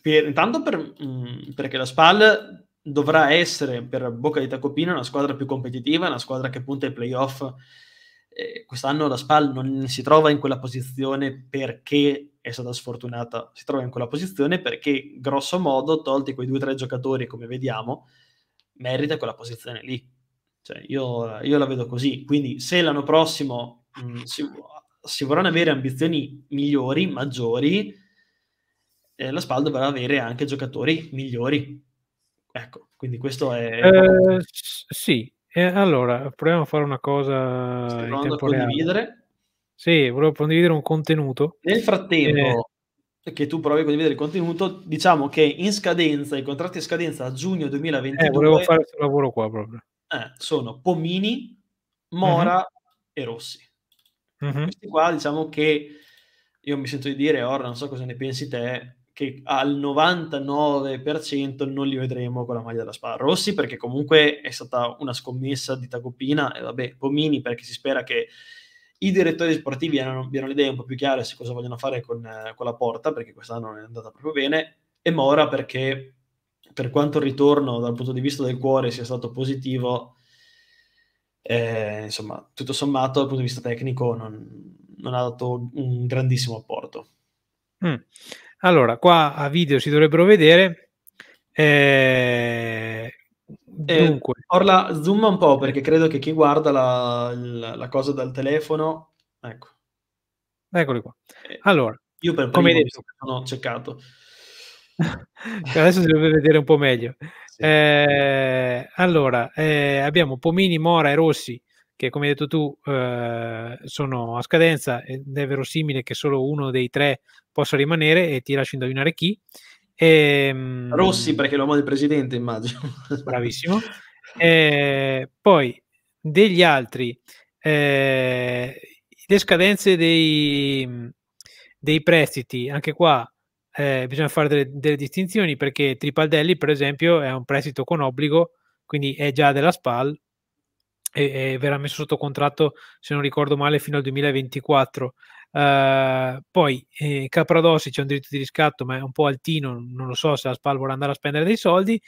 per, intanto per, mm, perché la SPAL dovrà essere per bocca di Tacopina una squadra più competitiva, una squadra che punta ai playoff. Eh, quest'anno la SPAL non si trova in quella posizione perché è stata sfortunata, si trova in quella posizione perché grosso modo, tolti quei due o tre giocatori come vediamo, merita quella posizione lì. Cioè, io, io la vedo così. Quindi se l'anno prossimo mh, mm, si, si, vorranno avere ambizioni migliori, maggiori, eh, la SPAL dovrà avere anche giocatori migliori. Ecco, quindi questo è... Eh, sì, eh, allora proviamo a fare una cosa... Stai provando a condividere? Sì, volevo condividere un contenuto. Nel frattempo eh. che tu provi a condividere il contenuto, diciamo che in scadenza, i contratti a scadenza a giugno 2022... Eh, volevo fare questo lavoro qua proprio. Eh, sono Pomini, Mora uh-huh. e Rossi. Mm-hmm. Questi qua diciamo che io mi sento di dire, ora non so cosa ne pensi te, che al 99% non li vedremo con la maglia della Spada Rossi perché comunque è stata una scommessa di Tagopina e vabbè, Pomini perché si spera che i direttori sportivi abbiano, abbiano le un po' più chiara su cosa vogliono fare con, eh, con la porta perché quest'anno non è andata proprio bene e Mora perché per quanto il ritorno dal punto di vista del cuore sia stato positivo, eh, insomma, tutto sommato dal punto di vista tecnico non, non ha dato un grandissimo apporto. Mm. Allora, qua a video si dovrebbero vedere. Eh, eh dunque. Eh, Orla, zoom un po' perché credo che chi guarda la, la, la cosa dal telefono... Ecco. Eccoli qua. Eh, allora, io per primo detto, sono ceccato. Adesso si deve vedere un po' meglio. Eh, allora, eh, abbiamo Pomini, Mora e Rossi, che come hai detto tu eh, sono a scadenza ed è verosimile che solo uno dei tre possa rimanere e ti lascio indovinare chi. E, ehm, Rossi perché l'uomo del presidente immagino. Bravissimo. Eh, poi degli altri, eh, le scadenze dei, dei prestiti, anche qua eh, bisogna fare delle, delle, distinzioni perché Tripaldelli, per esempio, è un prestito con obbligo, quindi è già della SPAL e, e verrà messo sotto contratto, se non ricordo male, fino al 2024. Uh, eh, poi eh, Capradossi c'è un diritto di riscatto, ma è un po' altino, non lo so se la SPAL vorrà andare a spendere dei soldi.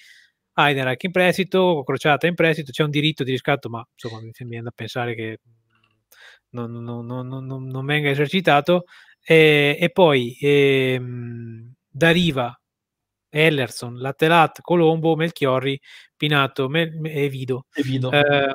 Heidenreich in prestito, Crociata in prestito, c'è un diritto di riscatto, ma insomma mi viene da pensare che non, non, non, non venga esercitato. E, e poi ehm, Dariva, Ellerson, Latelat, Colombo, Melchiorri, Pinato Mel- e Vido. E Vido. Eh,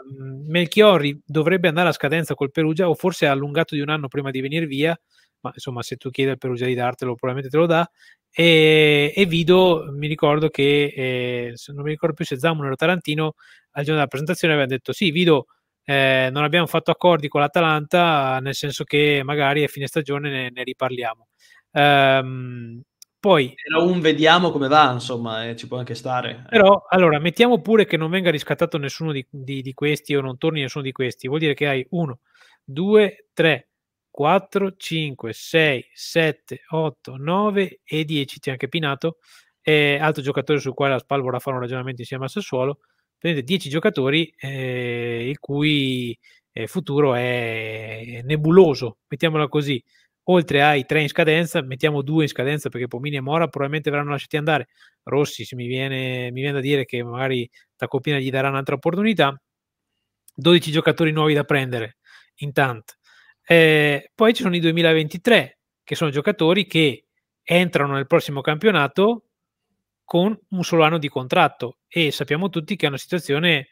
Melchiorri dovrebbe andare a scadenza col Perugia o forse ha allungato di un anno prima di venire via, ma insomma se tu chiedi al Perugia di dartelo probabilmente te lo dà. E, e Vido, mi ricordo che, eh, non mi ricordo più se Zamun o Tarantino, al giorno della presentazione avevano detto sì, Vido eh, non abbiamo fatto accordi con l'Atalanta, nel senso che magari a fine stagione ne, ne riparliamo. Ehm, poi un vediamo come va, insomma, eh, ci può anche stare. Eh. Però allora mettiamo pure che non venga riscattato nessuno di, di, di questi o non torni nessuno di questi, vuol dire che hai 1, 2, 3, 4, 5, 6, 7, 8, 9 e 10. Ti ha anche pinato. E altro giocatore sul quale la Spalvora fa un ragionamento insieme a Sassuolo prendete 10 giocatori eh, il cui eh, futuro è nebuloso, mettiamola così. Oltre ai tre in scadenza, mettiamo due in scadenza perché Pomini e Mora probabilmente verranno lasciati andare. Rossi, se mi viene, mi viene da dire che magari Tacopina gli darà un'altra opportunità. 12 giocatori nuovi da prendere, intanto. Eh, poi ci sono i 2023, che sono giocatori che entrano nel prossimo campionato con un solo anno di contratto e sappiamo tutti che è una situazione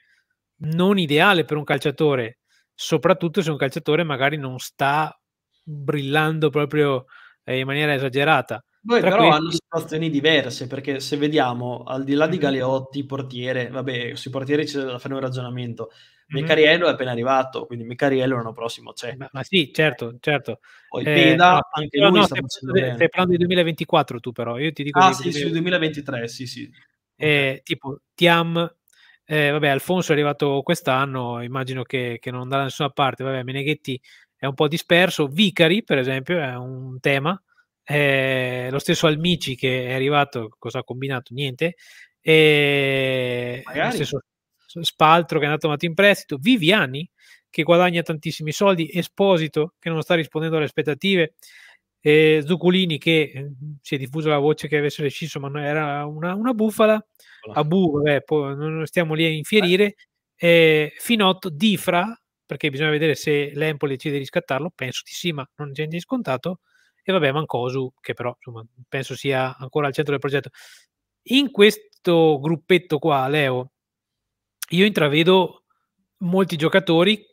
non ideale per un calciatore, soprattutto se un calciatore magari non sta brillando proprio eh, in maniera esagerata. Poi però questi... hanno situazioni diverse, perché se vediamo, al di là di Galeotti, portiere, vabbè, sui portieri c'è da fare un ragionamento, mm-hmm. Micariello è appena arrivato, quindi Micariello l'anno prossimo c'è. Ma, ma sì, certo, certo. Poi eh, Peda, no, anche lui no, sta stai, stai parlando di 2024 tu però, io ti dico... Ah sì, sul 2023, sì sì. Eh, tipo Tiam, eh, vabbè, Alfonso è arrivato quest'anno, immagino che, che non andrà da nessuna parte, vabbè, Meneghetti è un po' disperso, Vicari per esempio è un tema, eh, lo stesso Almici che è arrivato, cosa ha combinato? Niente. E ehm, lo stesso Spaltro che è andato amato in prestito, Viviani che guadagna tantissimi soldi, Esposito che non sta rispondendo alle aspettative, eh, Zuculini che eh, si è diffusa la voce che avesse rescisso ma non era una, una bufala, Abu, non stiamo lì a infierire, eh. eh, Finotto, Difra, perché bisogna vedere se l'Empoli decide di riscattarlo, penso di sì, ma non c'è niente scontato, e vabbè Mancosu, che però insomma, penso sia ancora al centro del progetto. In questo gruppetto qua, Leo, io intravedo molti giocatori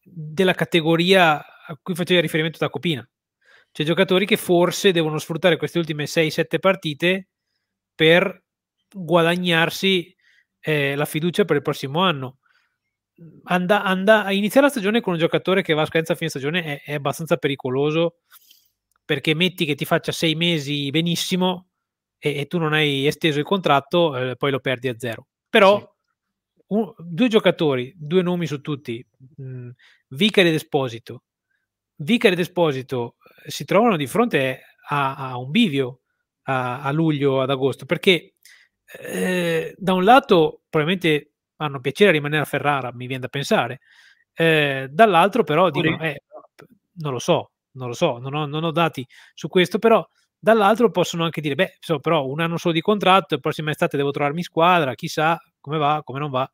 della categoria a cui facevi riferimento da Copina, cioè giocatori che forse devono sfruttare queste ultime 6-7 partite per guadagnarsi eh, la fiducia per il prossimo anno. Anda, anda, iniziare la stagione con un giocatore che va a scadenza a fine stagione è, è abbastanza pericoloso perché metti che ti faccia sei mesi benissimo e, e tu non hai esteso il contratto, eh, poi lo perdi a zero. Però sì. un, due giocatori, due nomi su tutti, mh, mm, Vicari ed Esposito. Vicari ed Esposito eh, si trovano di fronte a, a un bivio a, a, luglio, ad agosto, perché eh, da un lato probabilmente hanno piacere a rimanere a Ferrara, mi viene da pensare, eh, dall'altro però dicono, eh, non lo so, non lo so, non ho, non ho dati su questo, però dall'altro possono anche dire, beh, so, però un anno solo di contratto, la prossima estate devo trovarmi squadra, chissà come va, come non va.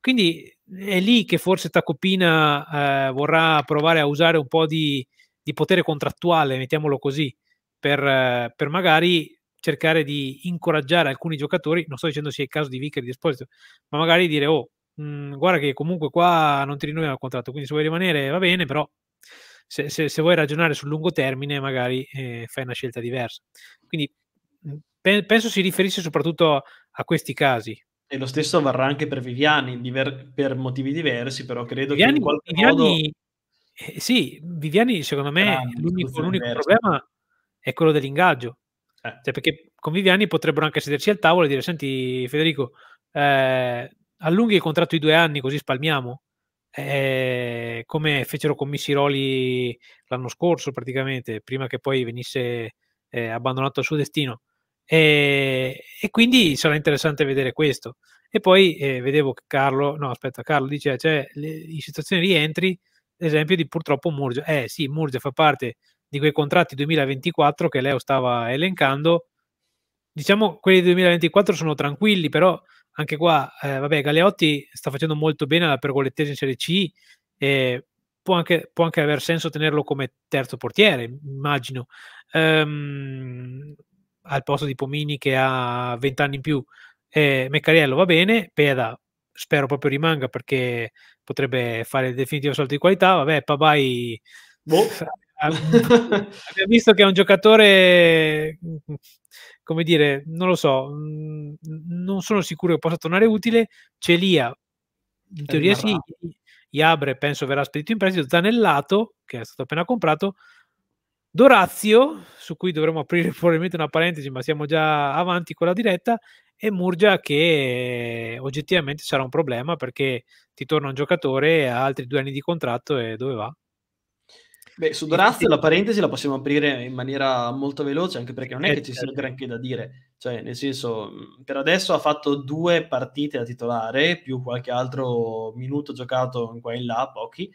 Quindi è lì che forse Tacopina eh, vorrà provare a usare un po' di, di potere contrattuale, mettiamolo così, per, per, magari cercare di incoraggiare alcuni giocatori, non sto dicendo sia il caso di Vicari di Esposito, ma magari dire, oh, mh, mm, guarda che comunque qua non ti rinnoviamo il contratto, quindi se vuoi rimanere va bene, però se, se, se, vuoi ragionare sul lungo termine magari eh, fai una scelta diversa. Quindi mhmm, pe- penso si riferisse soprattutto a, questi casi. E lo stesso varrà anche per Viviani, diver- per motivi diversi, però credo Viviani, che in qualche Viviani, modo... Eh, sì, Viviani secondo me ah, l'unico, l'unico problema è quello dell'ingaggio. Eh. Cioè, perché con Viviani potrebbero anche sederci al tavolo e dire, senti Federico, eh, allunghi il contratto di due anni così spalmiamo eh, come fecero con Missiroli l'anno scorso praticamente, prima che poi venisse eh, abbandonato al suo destino. E, eh, e, quindi sarà interessante vedere questo. E poi eh, vedevo che Carlo, no aspetta, Carlo dice, cioè, le, in situazione di rientri, esempio di purtroppo Murgia. Eh sì, Murgia fa parte di quei contratti 2024 che Leo stava elencando. Diciamo quelli 2024 sono tranquilli, però anche qua, eh, vabbè, Galeotti sta facendo molto bene alla pergolettese in Serie C e può anche, può anche aver senso tenerlo come terzo portiere, immagino, ehm, al posto di Pomini che ha 20 anni in più. Eh, Meccariello va bene, Peda spero proprio rimanga perché potrebbe fare il definitivo salto di qualità, vabbè, Pabai... Boh. Abbiamo visto che è un giocatore come dire, non lo so, mh, mm, non sono sicuro che possa tornare utile. Celia, in teoria sì, Iabre penso verrà spedito in prestito, Zanellato, che è stato appena comprato, Dorazio, su cui dovremmo aprire probabilmente una parentesi, ma siamo già avanti con la diretta, e Murgia che eh, oggettivamente sarà un problema perché ti torna un giocatore, ha altri due anni di contratto e dove va? Beh, su Drazio la parentesi la possiamo aprire in maniera molto veloce, anche perché non è che ci sia certo. granché da dire. Cioè, nel senso, mhmm, per adesso ha fatto due partite da titolare, più qualche altro minuto giocato qua e là, pochi.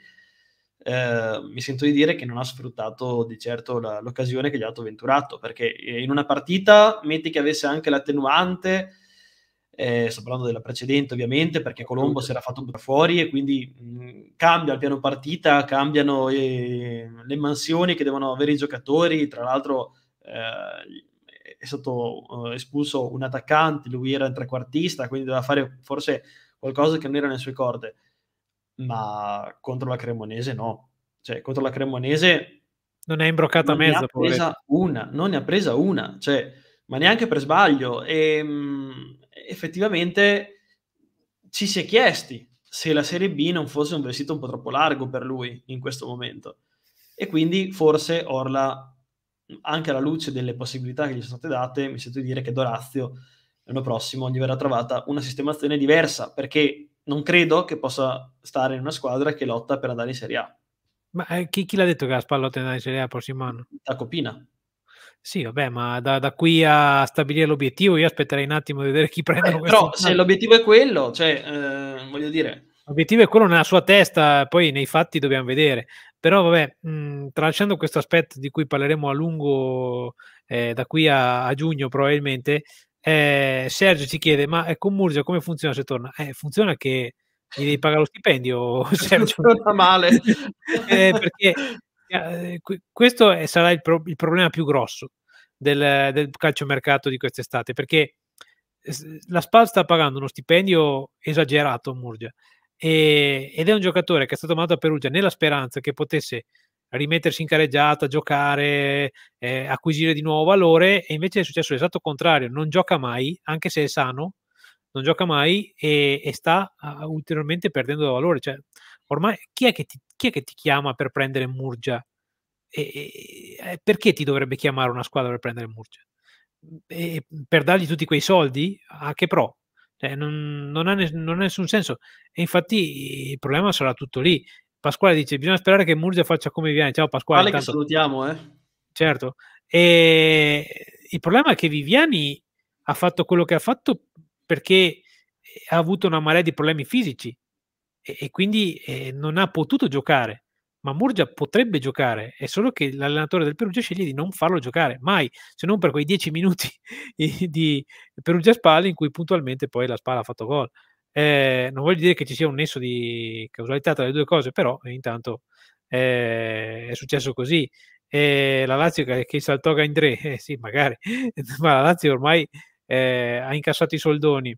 Eh, mi sento di dire che non ha sfruttato di certo la, l'occasione che gli ha dato Venturato, perché eh, in una partita, metti che avesse anche l'attenuante eh, sto parlando della precedente ovviamente, perché Colombo si era fatto un po' fuori e quindi mh, mm, cambia il piano partita, cambiano eh, le mansioni che devono avere i giocatori, tra l'altro eh, è stato eh, espulso un attaccante, lui era un trequartista, quindi doveva fare forse qualcosa che non era nelle sue corde, ma contro la Cremonese no, cioè contro la Cremonese... Non è imbroccata a mezzo, ne ha una, non ne ha presa una, cioè, ma neanche per sbaglio. E, ehm, mh, effettivamente ci si è chiesti se la Serie B non fosse un vestito un po' troppo largo per lui in questo momento. E quindi forse Orla, anche alla luce delle possibilità che gli sono state date, mi sento di dire che Dorazio l'anno prossimo gli verrà trovata una sistemazione diversa, perché non credo che possa stare in una squadra che lotta per andare in Serie A. Ma eh, chi, chi, l'ha detto che la Spallotta andrà in Serie A il prossimo anno? La Copina. Sì, vabbè, ma da, da, qui a stabilire l'obiettivo io aspetterei un attimo di vedere chi prende eh, Però se l'obiettivo è quello, cioè, eh, voglio dire... L'obiettivo è quello nella sua testa, poi nei fatti dobbiamo vedere. Però vabbè, mhmm, tralasciando questo aspetto di cui parleremo a lungo eh, da qui a, a giugno probabilmente, eh, Sergio ci chiede, ma eh, con Murgia come funziona se torna? Eh, funziona che gli devi pagare lo stipendio, Sergio. Non male. Eh, perché eh, questo è, sarà il, pro, il, problema più grosso del, del calciomercato di quest'estate, perché la SPAL sta pagando uno stipendio esagerato a Murgia e, ed è un giocatore che è stato mandato a Perugia nella speranza che potesse rimettersi in careggiata, giocare, eh, acquisire di nuovo valore e invece è successo l'esatto contrario, non gioca mai, anche se è sano, non gioca mai e, e sta uh, ulteriormente perdendo valore. Cioè, ormai chi è che ti, chi è che ti chiama per prendere Murgia? E, e, perché ti dovrebbe chiamare una squadra per prendere Murgia? E, per dargli tutti quei soldi? A che pro? Cioè, non, non, ha, non, ha nessun senso. E infatti il problema sarà tutto lì. Pasquale dice: Bisogna sperare che Murgia faccia come viene. Ciao Pasquale. Vale che salutiamo, eh. Certo. E il problema è che Viviani ha fatto quello che ha fatto perché ha avuto una marea di problemi fisici e, e quindi eh, non ha potuto giocare. Ma Murgia potrebbe giocare, è solo che l'allenatore del Perugia sceglie di non farlo giocare mai, se non per quei dieci minuti di Perugia-Spalla in cui puntualmente poi la Spalla ha fatto gol. Eh, non voglio dire che ci sia un nesso di causalità tra le due cose, però eh, intanto eh, è successo così. Eh, la Lazio che, che saltò Gaindre, eh, sì, magari, ma la Lazio ormai eh, ha incassato i soldoni,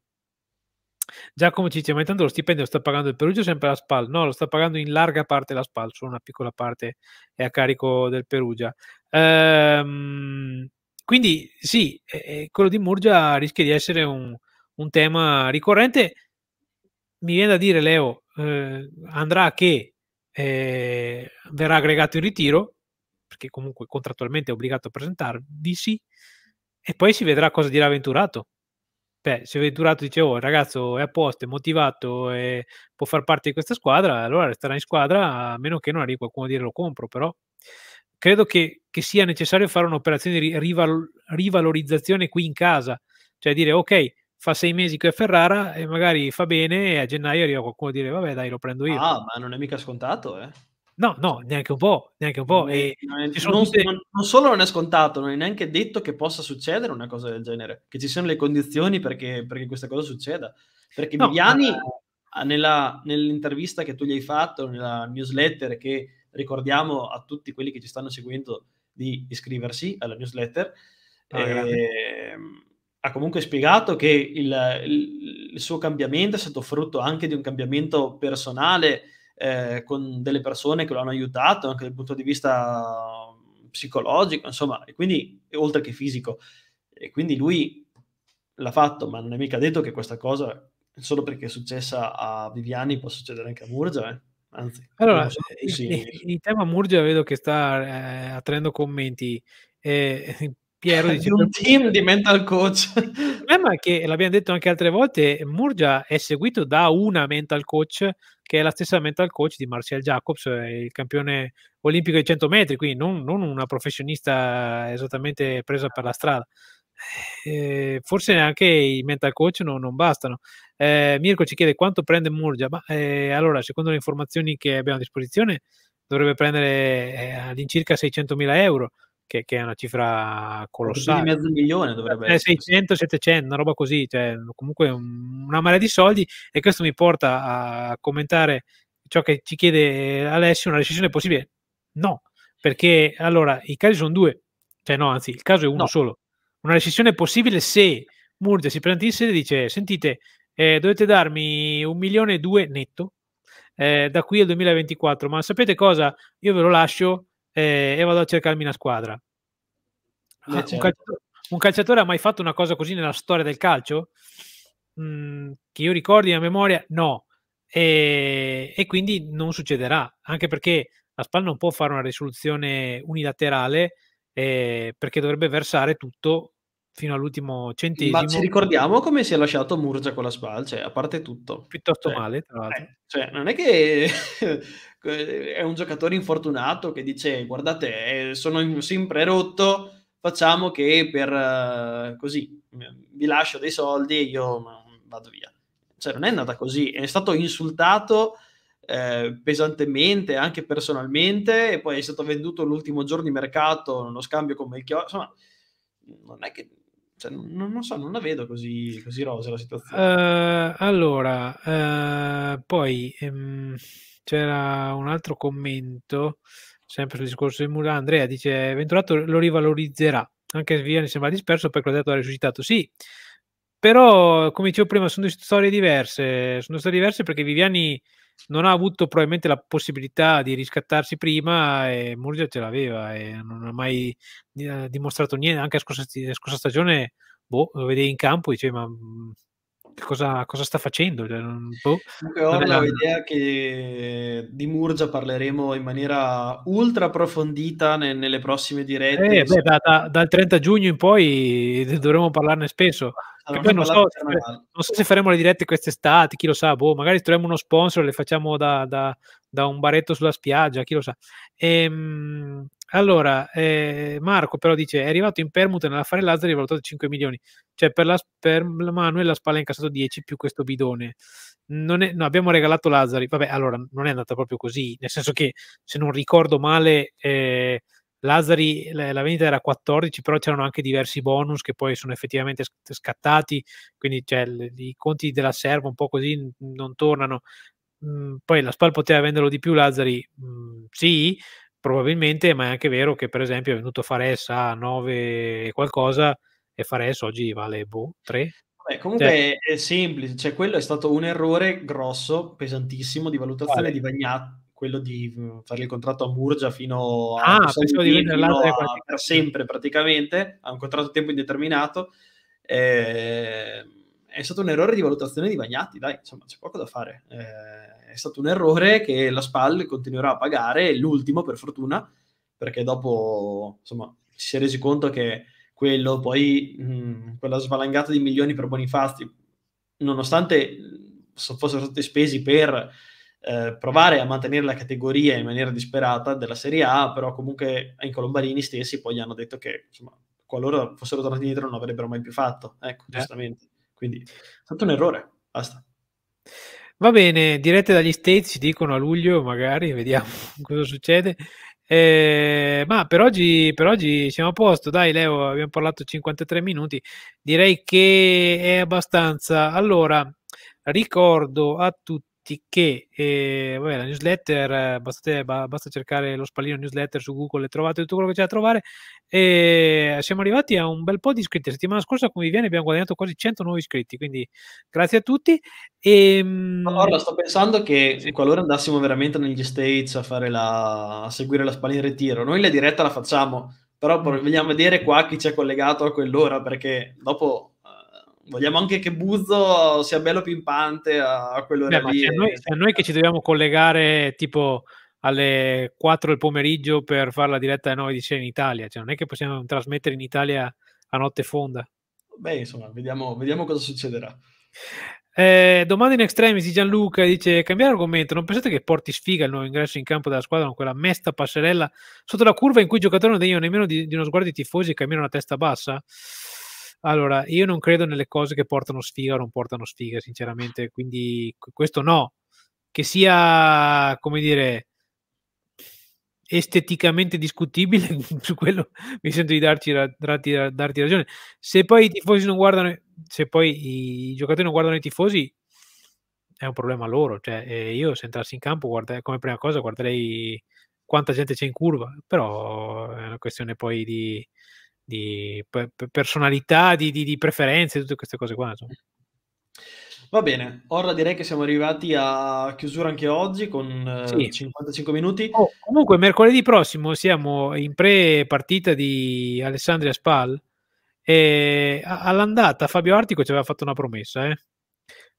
Giacomo ci dice, ma intanto lo stipendio lo sta pagando il Perugia sempre la SPAL? No, lo sta pagando in larga parte la SPAL, solo una piccola parte è a carico del Perugia. Ehm, quindi sì, eh, quello di Murgia rischia di essere un, un, tema ricorrente. Mi viene da dire, Leo, eh, andrà che eh, verrà aggregato in ritiro, perché comunque contrattualmente è obbligato a presentarvisi, e poi si vedrà cosa dirà Venturato beh, se Venturato dicevo, oh, il ragazzo è a posto, è motivato e può far parte di questa squadra, allora resterà in squadra, a meno che non arrivi qualcuno a dire lo compro, però credo che, che sia necessario fare un'operazione di rival- rivalorizzazione qui in casa, cioè dire, ok, fa sei mesi che è Ferrara e magari fa bene e a gennaio arriva qualcuno a dire, vabbè dai, lo prendo io. Ah, ma non è mica scontato, eh. No, no, neanche un po', neanche un po'. E non, tutte... non, solo non è scontato, non è neanche detto che possa succedere una cosa del genere, che ci siano le condizioni perché, perché questa cosa succeda. Perché no, Viviani, ma... Ah, nella, nell'intervista che tu gli hai fatto, nella newsletter che ricordiamo a tutti quelli che ci stanno seguendo di iscriversi alla newsletter, ah, eh, ha comunque spiegato che il, il, il suo cambiamento è stato frutto anche di un cambiamento personale eh, con delle persone che lo hanno aiutato anche dal punto di vista mm, psicologico, insomma, e quindi oltre che fisico. E quindi lui l'ha fatto, ma non è mica detto che questa cosa solo perché è successa a Viviani può succedere anche a Murgia, eh? anzi. Allora, so, sì. il, tema Murgia vedo che sta eh, attraendo commenti. Eh, Piero dice, un cioè, team di mental coach. Il problema è che l'abbiamo detto anche altre volte, Murgia è seguito da una mental coach che è la stessa mental coach di Marcel Jacobs, eh, il campione olimpico di 100 metri, quindi non, non una professionista esattamente presa per la strada. Eh, forse anche i mental coach no, non bastano. Eh, Mirko ci chiede quanto prende Murgia, ma eh, allora secondo le informazioni che abbiamo a disposizione dovrebbe prendere eh, all'incirca 600.000 euro che, che, è una cifra colossale. Di mezzo milione dovrebbe eh, essere. 600, 700, una roba così, cioè, comunque una marea di soldi e questo mi porta a commentare ciò che ci chiede Alessio, una recessione possibile? No, perché allora i casi sono due, cioè no, anzi il caso è uno no. solo. Una recessione è possibile se Murgia si presenta in e dice sentite, eh, dovete darmi un milione e due netto eh, da qui al 2024, ma sapete cosa? Io ve lo lascio e, e vado a cercarmi una squadra. Ah, un, certo. calciatore, un, calciatore, ha mai fatto una cosa così nella storia del calcio? Mm, che io ricordi a memoria? No. E, e, quindi non succederà, anche perché la SPAL non può fare una risoluzione unilaterale eh, perché dovrebbe versare tutto fino all'ultimo centesimo. Ma ci ricordiamo come si è lasciato Murgia con la SPAL, cioè, a parte tutto. Piuttosto cioè, male, tra l'altro. Eh, cioè, non è che eh, è un giocatore infortunato che dice guardate eh, sono sempre rotto facciamo che per eh, così mm, vi lascio dei soldi e io mm, vado via cioè non è andata così è stato insultato eh, pesantemente anche personalmente e poi è stato venduto l'ultimo giorno di mercato lo scambio con Melchior insomma non è che cioè, non, non, so, non la vedo così, così rosa la situazione. Uh, allora, uh, poi um c'era un altro commento, sempre sul discorso di Mulan. Andrea dice: Venturato lo rivalorizzerà. Anche Sviani sembra disperso perché l'ha detto ha risuscitato. Sì, però come dicevo prima, sono storie diverse. Sono storie diverse perché Viviani non ha avuto probabilmente la possibilità di riscattarsi prima e Murgia ce l'aveva e non ha mai eh, dimostrato niente. Anche la scorsa, la scorsa stagione, boh, lo vedevi in campo e dicevi: Ma mm, cosa, cosa sta facendo. Cioè, boh, ho la... l'idea che di Murgia parleremo in maniera ultra approfondita ne, nelle prossime dirette. Eh, beh, da, da, dal 30 giugno in poi dovremo parlarne spesso. Allora, non, so, non, so, se faremo le dirette quest'estate, chi lo sa, boh, magari troviamo uno sponsor e le facciamo da, da, da, un baretto sulla spiaggia, chi lo sa. Ehm, allora, eh, Marco però dice: È arrivato in permuta nell'affare Lazzari e valutato 5 milioni. Cioè, per, la, per Manuel la Spalla ha incassato 10 più questo bidone. È, no, abbiamo regalato Lazzari. Vabbè, allora non è andata proprio così. Nel senso che, se non ricordo male, eh, Lazzari la, la, vendita era 14, però c'erano anche diversi bonus che poi sono effettivamente scattati. Quindi cioè, i conti della serva un po' così non tornano. Mm, poi la spalla poteva venderlo di più, Lazzari mm, sì, probabilmente, ma è anche vero che per esempio è venuto Fares a 9 e qualcosa e Fares oggi vale boh, 3. Beh, comunque cioè... è semplice, cioè quello è stato un errore grosso, pesantissimo di valutazione vale. di Vagnat, quello di mm, fare il contratto a Murgia fino a, ah, di fino a per sempre praticamente, a un contratto a tempo indeterminato. Eh, è stato un errore di valutazione di Bagnati, dai, insomma, c'è poco da fare. Eh, è stato un errore che la SPAL continuerà a pagare, l'ultimo per fortuna, perché dopo, insomma, si è resi conto che quello, poi mh, quella svalangata di milioni per Bonifasti, nonostante fossero stati spesi per eh, provare a mantenere la categoria in maniera disperata della Serie A, però comunque ai Colombarini stessi poi gli hanno detto che, insomma, qualora fossero tornati indietro non avrebbero mai più fatto, ecco, eh. giustamente. Quindi è stato un errore, basta. Va bene, dirette dagli States ci dicono a luglio, magari vediamo cosa succede. Eh, ma per oggi, per oggi, siamo a posto, dai Leo, abbiamo parlato 53 minuti, direi che è abbastanza. Allora, ricordo a tutti dirti che eh, vabbè, la newsletter, bastate, basta cercare lo spallino newsletter su Google e trovate tutto quello che c'è da trovare. E siamo arrivati a un bel po' di iscritti. La settimana scorsa, come vi viene, abbiamo guadagnato quasi 100 nuovi iscritti, quindi grazie a tutti. E, ehm, Orla, sto pensando che sì. qualora andassimo veramente negli States a, la, a seguire la spallina in ritiro, noi la diretta la facciamo, però mm. vogliamo vedere qua chi ci è collegato a quell'ora, perché dopo vogliamo anche che Buzzo sia bello pimpante a quello che è C'è noi, che ci dobbiamo collegare tipo alle 4 del pomeriggio per fare la diretta alle 9 di sera in Italia, cioè non è che possiamo trasmettere in Italia a notte fonda. Beh, insomma, vediamo, vediamo cosa succederà. Eh, domanda in extremis di Gianluca dice cambiare argomento, non pensate che porti sfiga il nuovo ingresso in campo della squadra con quella mesta passerella sotto la curva in cui i giocatori non degno nemmeno di, di uno sguardo di tifosi e camminano a testa bassa? Allora, io non credo nelle cose che portano sfiga o non portano sfiga, sinceramente, quindi questo no. Che sia, come dire, esteticamente discutibile, su quello mi sento di darti, darti, darti ragione. Se poi i tifosi non guardano, se poi i giocatori non guardano i tifosi, è un problema loro. Cioè, eh, io se entrassi in campo, guarda, come prima cosa, guarderei quanta gente c'è in curva, però è una questione poi di di personalità, di, di, di, preferenze, tutte queste cose qua. Insomma. Va bene, ora direi che siamo arrivati a chiusura anche oggi con eh, sì. 55 minuti. Oh, comunque mercoledì prossimo siamo in pre-partita di Alessandria Spal e all'andata Fabio Artico ci aveva fatto una promessa, eh?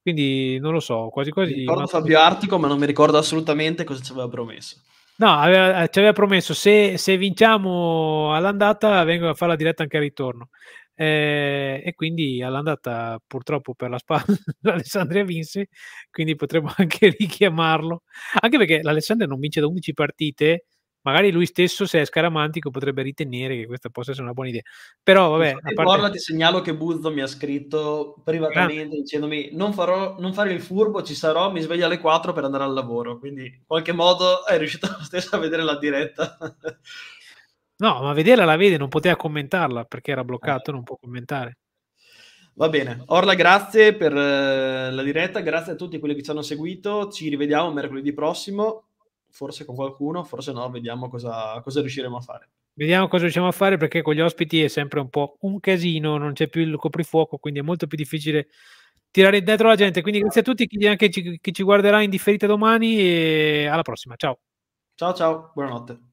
quindi non lo so, quasi quasi... Mi ricordo ma... Fabio Artico ma non mi ricordo assolutamente cosa ci aveva promesso. No, aveva, ci eh, aveva promesso se, se, vinciamo all'andata vengo a fare la diretta anche al ritorno. Eh, e quindi all'andata purtroppo per la spalla l'Alessandria vinse, quindi potremmo anche richiamarlo. Anche perché l'Alessandria non vince da 11 partite, magari lui stesso, se è scaramantico, potrebbe ritenere che questa possa essere una buona idea. Però, vabbè. Infatti, parte... Guarda, ti segnalo che Buzzo mi ha scritto privatamente ah. dicendomi: non, farò, non fare il furbo, ci sarò, mi sveglio alle 4 per andare al lavoro. Quindi, in qualche modo, è riuscito lo stesso a vedere la diretta. no, ma vederla la vede, non poteva commentarla perché era bloccato, eh. non può commentare. Va bene, Orla, grazie per eh, la diretta, grazie a tutti quelli che ci hanno seguito. Ci rivediamo mercoledì prossimo forse con qualcuno, forse no, vediamo cosa, cosa riusciremo a fare. Vediamo cosa riusciamo a fare perché con gli ospiti è sempre un po' un casino, non c'è più il coprifuoco, quindi è molto più difficile tirare dentro la gente. Quindi grazie a tutti, chi, anche ci, chi ci guarderà in differita domani e alla prossima. Ciao. Ciao ciao, buonanotte.